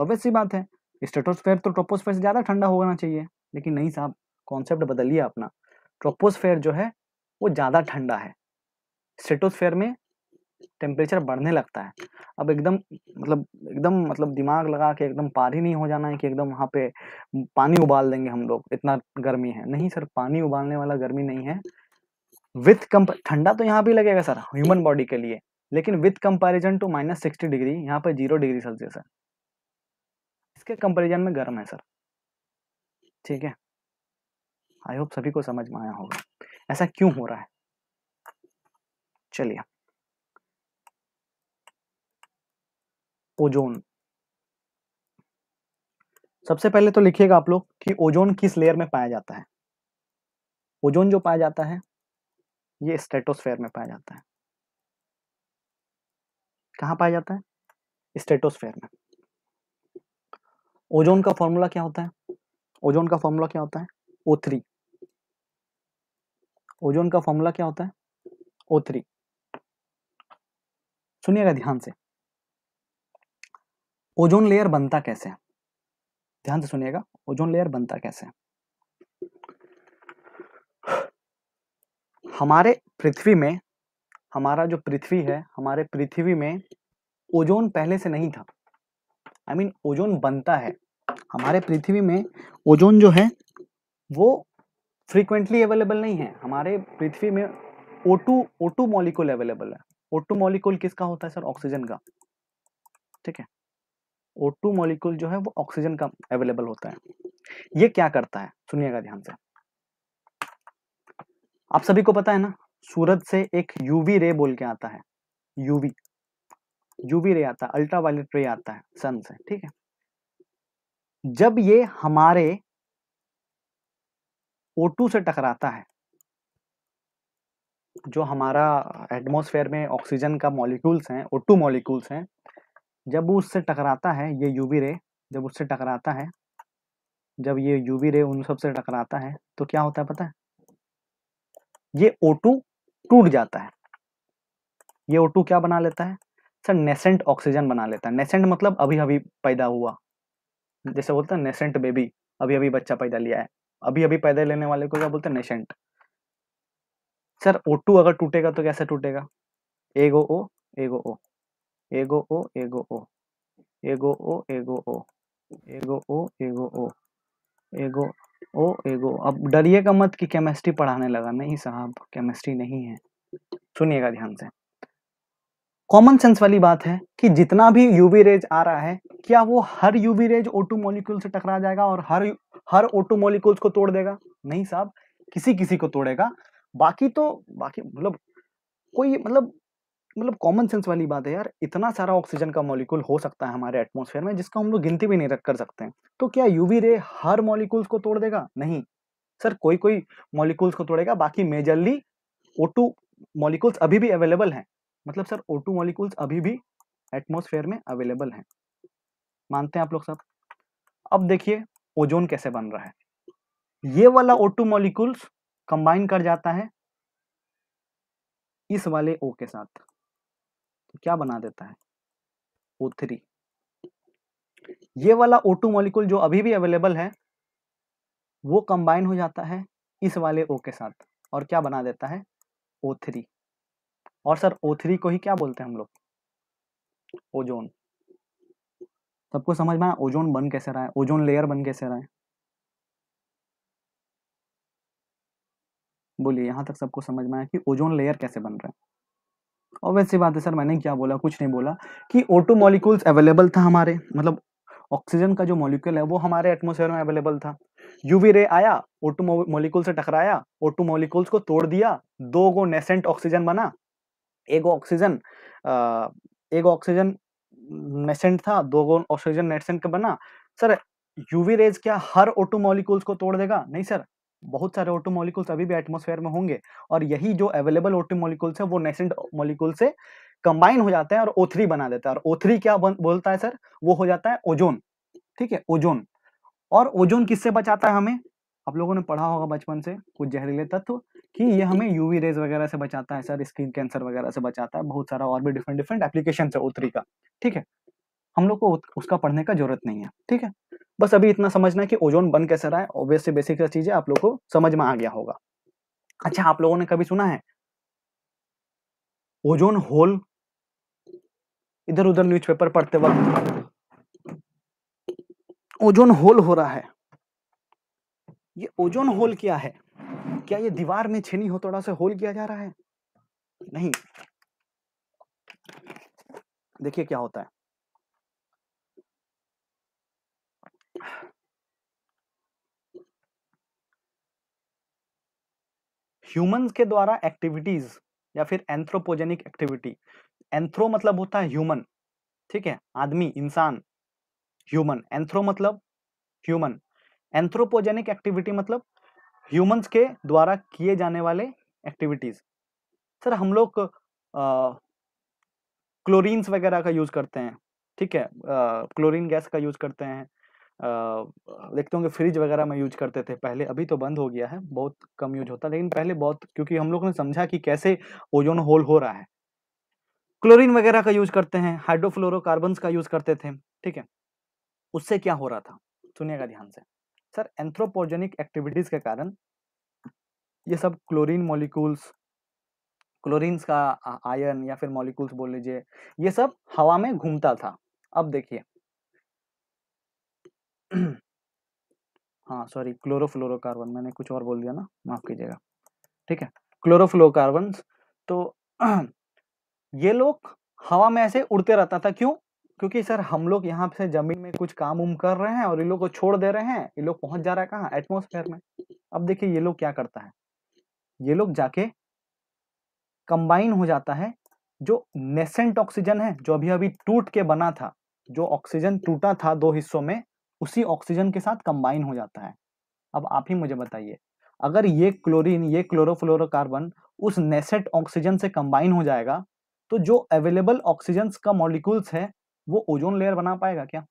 ऑब्वियस सी बात है स्टेटोस्फेयर तो ट्रोपोस्फेयर से ज़्यादा ठंडा होना चाहिए लेकिन नहीं साहब कॉन्सेप्ट बदलिए अपना ट्रोपोस्फेयर जो है वो ज़्यादा ठंडा है स्टेटोस्फेयर में टेम्परेचर बढ़ने लगता है अब एकदम मतलब एकदम मतलब दिमाग लगा के एकदम पार ही नहीं हो जाना है कि एकदम वहाँ पे पानी उबाल देंगे हम लोग इतना गर्मी है नहीं सर पानी उबालने वाला गर्मी नहीं है विथ कम ठंडा तो यहाँ भी लगेगा सर ह्यूमन बॉडी के लिए लेकिन with comparison to minus sixty degree यहाँ पर जीरो डिग्री सेल्सियस है इसके कंपेरिजन में गर्म है सर ठीक है आई होप सभी को समझ में आया होगा ऐसा क्यों हो रहा है चलिए ओजोन सबसे पहले तो लिखिएगा आप लोग कि ओजोन किस लेयर में पाया जाता है ओजोन जो पाया जाता है ये स्ट्रेटोस्फेयर में पाया जाता है कहां पाया जाता है स्ट्रेटोस्फेयर में ओजोन का फॉर्मूला क्या होता है ओजोन का फॉर्मूला क्या होता है ओ थ्री ओजोन का फॉर्मूला क्या होता है ओ थ्री सुनिएगा ध्यान से ओजोन लेयर बनता कैसे है ध्यान से सुनिएगा ओजोन लेयर बनता कैसे है हमारे पृथ्वी में हमारा जो पृथ्वी है हमारे पृथ्वी में ओजोन पहले से नहीं था आई मीन ओजोन बनता है हमारे पृथ्वी में ओजोन जो है वो फ्रीक्वेंटली अवेलेबल नहीं है हमारे पृथ्वी में O two O two molecule available है ओ टू मॉलिक्यूल किसका होता है सर ऑक्सीजन का ठीक है ओ टू मॉलिक्यूल जो है वो ऑक्सीजन का अवेलेबल होता है ये क्या करता है सुनिएगा ध्यान से आप सभी को पता है ना सूरज से एक यूवी रे बोल के आता है यूवी यूवी रे आता है अल्ट्रा वायलेट रे आता है सन से ठीक है जब ये हमारे O2 से टकराता है जो हमारा एटमॉस्फेयर में ऑक्सीजन का मॉलिक्यूल्स हैं O2 मॉलिक्यूल्स हैं जब वो उससे टकराता है ये यूवी रे जब उससे टकराता है जब ये यूवी रे उन सब से टकराता है तो क्या होता है पता है ये O2 टूट जाता है ये O2 क्या बना लेता है सर नेसेंट ऑक्सीजन बना लेता है नेसेंट मतलब अभी अभी पैदा हुआ जैसे बोलते हैं नेसेंट बेबी अभी अभी बच्चा पैदा लिया है अभी अभी पैदा लेने वाले को क्या बोलते हैं नेसेंट सर ओ टू अगर टूटेगा तो कैसे टूटेगा एगो ओ एगो ओ एगो ओ एगो ओ एगो ओ एगो ओ एगो ओ एगो ओ एगो ओ एगो अब डरिएगा मत कि केमिस्ट्री पढ़ाने लगा नहीं साहब केमिस्ट्री नहीं है सुनिएगा ध्यान से कॉमन सेंस वाली बात है कि जितना भी यूवी रेज आ रहा है क्या वो हर यूवी रेज ओटू मोलिक्यूल से टकरा जाएगा और हर हर ओटू मॉलिक्यूल्स को तोड़ देगा नहीं साहब किसी किसी को तोड़ेगा बाकी तो बाकी मतलब कोई मतलब मतलब कॉमन सेंस वाली बात है यार इतना सारा ऑक्सीजन का मॉलिक्यूल हो सकता है हमारे एटमोसफेयर में जिसका हम लोग गिनती भी नहीं रख कर सकते हैं तो क्या यूवी रे हर मॉलिक्यूल्स को तोड़ देगा नहीं सर कोई कोई मॉलिक्यूल्स को तोड़ेगा बाकी मेजरली ओटू मॉलिक्यूल्स अभी भी अवेलेबल हैं मतलब सर ओ टू मॉलिक्यूल्स अभी भी एटमोसफेयर में अवेलेबल हैं मानते हैं आप लोग सब अब देखिए ओजोन कैसे बन रहा है ये वाला ओ टू मॉलिक्यूल्स कंबाइन कर जाता है इस वाले ओ के साथ तो क्या बना देता है ओ थ्री ये वाला ओ टू मॉलिक्यूल जो अभी भी अवेलेबल है वो कंबाइन हो जाता है इस वाले ओ के साथ और क्या बना देता है ओ थ्री और सर ओ को ही क्या बोलते हैं हम लोग ओजोन सबको समझ में आया ओजोन बन कैसे रहा है ओजोन लेयर बन कैसे रहा है बोलिए यहां तक सबको समझ में आया कि ओजोन लेयर कैसे बन रहा है और वैसे बात है सर मैंने क्या बोला कुछ नहीं बोला कि ओ टू मॉलिक्यूल्स अवेलेबल था हमारे मतलब ऑक्सीजन का जो मॉलिक्यूल है वो हमारे एटमोसफेयर में अवेलेबल था यूवी रे आया ओ टू मॉलिक्यूल से टकराया ओ टू मॉलिक्यूल्स को तोड़ दिया दो गो नेसेंट ऑक्सीजन बना एक ऑक्सीजन एक ऑक्सीजन नेसेंट था दो ऑक्सीजन नेसेंट का बना सर यूवी रेज क्या हर ओटो मॉलिक्यूल्स को तोड़ देगा नहीं सर बहुत सारे ओटो मॉलिक्यूल्स अभी भी एटमोसफेयर में होंगे और यही जो अवेलेबल ओटो मॉलिक्यूल्स है वो नेसेंट मॉलिक्यूल से कंबाइन हो जाते हैं और ओ बना देता है और ओ क्या बोलता है सर वो हो जाता है ओजोन ठीक है ओजोन और ओजोन किससे बचाता है हमें आप लोगों ने पढ़ा होगा बचपन से कुछ जहरीले तत्व कि ये हमें यूवी रेज वगैरह से बचाता है सर स्किन कैंसर वगैरह से बचाता है बहुत सारा और भी डिफरेंट डिफरेंट एप्लीकेशन है उत्तरी का ठीक है हम लोग को उसका पढ़ने का जरूरत नहीं है ठीक है बस अभी इतना समझना है कि ओजोन बन कैसे रहा है ऑब्वियसली बेसिक है आप लोग को समझ में आ गया होगा अच्छा आप लोगों ने कभी सुना है ओजोन होल इधर उधर न्यूज़पेपर पढ़ते वक्त ओजोन होल हो रहा है ये ओजोन होल क्या है क्या ये दीवार में छिनी हो थोड़ा सा होल किया जा रहा है नहीं देखिए क्या होता है ह्यूमंस के द्वारा एक्टिविटीज या फिर एंथ्रोपोजेनिक एक्टिविटी एंथ्रो मतलब होता है ह्यूमन ठीक है आदमी इंसान ह्यूमन एंथ्रो मतलब ह्यूमन एंथ्रोपोजेनिक एक्टिविटी मतलब ह्यूमंस के द्वारा किए जाने वाले एक्टिविटीज़ सर हम लोग क्लोरीन्स वगैरह का यूज़ करते हैं ठीक है क्लोरीन गैस का यूज़ करते हैं देखते होंगे फ्रिज वगैरह में यूज करते थे पहले अभी तो बंद हो गया है बहुत कम यूज होता है लेकिन पहले बहुत क्योंकि हम लोग ने समझा कि कैसे ओजोन होल हो रहा है क्लोरीन वगैरह का यूज करते हैं हाइड्रोफ्लोरोकार्बन्स का यूज करते थे ठीक है उससे क्या हो रहा था सुनिएगा ध्यान से सर एंथ्रोपोजेनिक एक्टिविटीज के कारण ये सब क्लोरीन मॉलिक्यूल्स क्लोरीन्स का आयन या फिर मॉलिक्यूल्स बोल लीजिए ये सब हवा में घूमता था अब देखिए हाँ सॉरी क्लोरोफ्लोरोकार्बन मैंने कुछ और बोल दिया ना माफ कीजिएगा ठीक है क्लोरोफ्लोरोकार्बन तो ये लोग हवा में ऐसे उड़ते रहता था क्यों क्योंकि सर हम लोग यहाँ से जमीन में कुछ काम उम कर रहे हैं और ये लोग को छोड़ दे रहे हैं ये लोग पहुंच जा रहा है कहाँ एटमोसफेयर में अब देखिए ये लोग क्या करता है ये लोग जाके कंबाइन हो जाता है जो नेसेंट ऑक्सीजन है जो अभी अभी टूट के बना था जो ऑक्सीजन टूटा था दो हिस्सों में उसी ऑक्सीजन के साथ कंबाइन हो जाता है अब आप ही मुझे बताइए अगर ये क्लोरीन ये क्लोरोफ्लोरोकार्बन उस नेसेट ऑक्सीजन से कंबाइन हो जाएगा तो जो अवेलेबल ऑक्सीजन का मॉलिक्यूल्स है वो ओजोन लेयर बना पाएगा क्या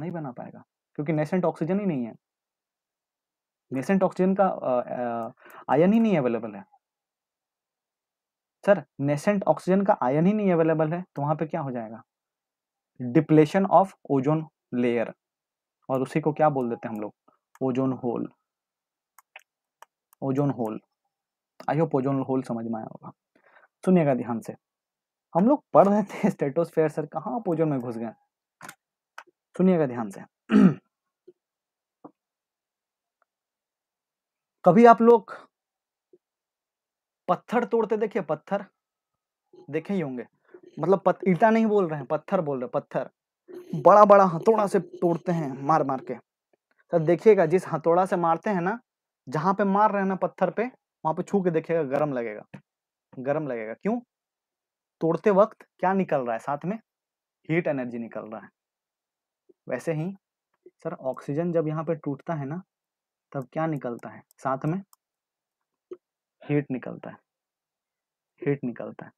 नहीं बना पाएगा क्योंकि नेसेंट ऑक्सीजन ही नहीं है नेसेंट ऑक्सीजन का आयन ही नहीं अवेलेबल है सर नेसेंट ऑक्सीजन का आयन ही नहीं अवेलेबल है तो वहां पे क्या हो जाएगा डिप्लेशन ऑफ ओजोन लेयर और उसी को क्या बोल देते हैं हम लोग ozone hole ozone hole I hope ozone hole समझ में आया होगा सुनिएगा ध्यान से हम लोग पढ़ रहे थे स्टेटोस्फेयर सर कहाँ ओजोन में घुस गए सुनिएगा ध्यान से कभी आप लोग पत्थर तोड़ते देखिए पत्थर देखे ही होंगे मतलब ईटा नहीं बोल रहे हैं पत्थर बोल रहे पत्थर बड़ा बड़ा हथौड़ा से तोड़ते हैं मार मार के सर देखिएगा जिस हथौड़ा से मारते हैं ना जहां पे मार रहे हैं ना पत्थर पे वहां पे छू के देखिएगा गर्म लगेगा गर्म लगेगा क्यों तोड़ते वक्त क्या निकल रहा है साथ में हीट एनर्जी निकल रहा है वैसे ही सर ऑक्सीजन जब यहाँ पे टूटता है ना तब क्या निकलता है साथ में हीट निकलता है हीट निकलता है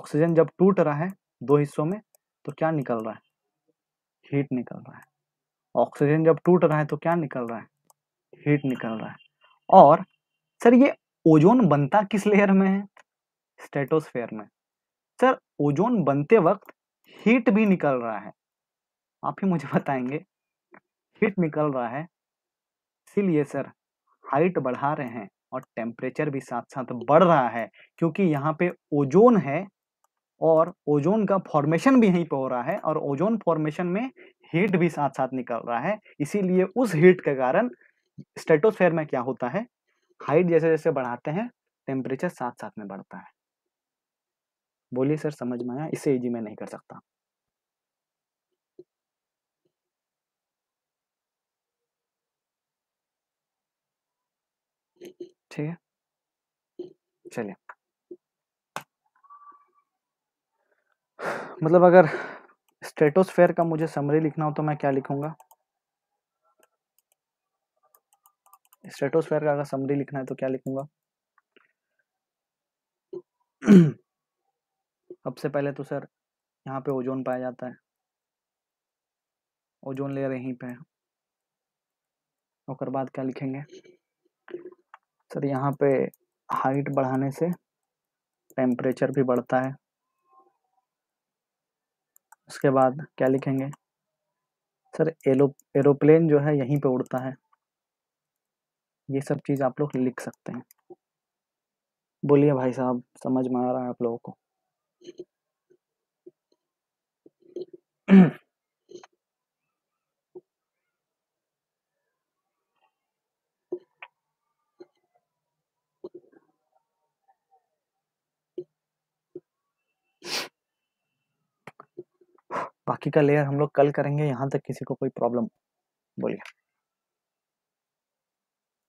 ऑक्सीजन जब टूट रहा है दो हिस्सों में तो क्या निकल रहा है हीट निकल रहा है ऑक्सीजन जब टूट रहा है तो क्या निकल रहा है हीट निकल रहा है और सर ये ओजोन बनता किस लेयर में है स्टेटोस्फेयर में सर ओजोन बनते वक्त हीट भी निकल रहा है आप ही मुझे बताएंगे हीट निकल रहा है इसीलिए सर हाइट बढ़ा रहे हैं और टेम्परेचर भी साथ साथ बढ़ रहा है क्योंकि यहाँ पे ओजोन है और ओजोन का फॉर्मेशन भी यहीं पे हो रहा है और ओजोन फॉर्मेशन में हीट भी साथ साथ निकल रहा है इसीलिए उस हीट के कारण स्टेटोस्फेयर में क्या होता है हाइट जैसे जैसे बढ़ाते हैं टेम्परेचर साथ साथ में बढ़ता है बोलिए सर समझ में आया इससे इजी मैं नहीं कर सकता ठीक है चलिए मतलब अगर स्ट्रेटोस्फेयर का मुझे समरी लिखना हो तो मैं क्या लिखूंगा स्ट्रेटोस्फेयर का अगर समरी लिखना है तो क्या लिखूंगा हम्म। सबसे पहले तो सर यहाँ पे ओजोन पाया जाता है ओजोन लेयर यहीं पे है और बाद क्या लिखेंगे सर यहाँ पे हाइट बढ़ाने से टेम्परेचर भी बढ़ता है उसके बाद क्या लिखेंगे सर एलो एरोप्लेन जो है यहीं पे उड़ता है ये सब चीज़ आप लोग लिख सकते हैं बोलिए भाई साहब समझ में आ रहा है आप लोगों को बाकी का लेयर हम लोग कल करेंगे यहां तक किसी को कोई प्रॉब्लम बोलिए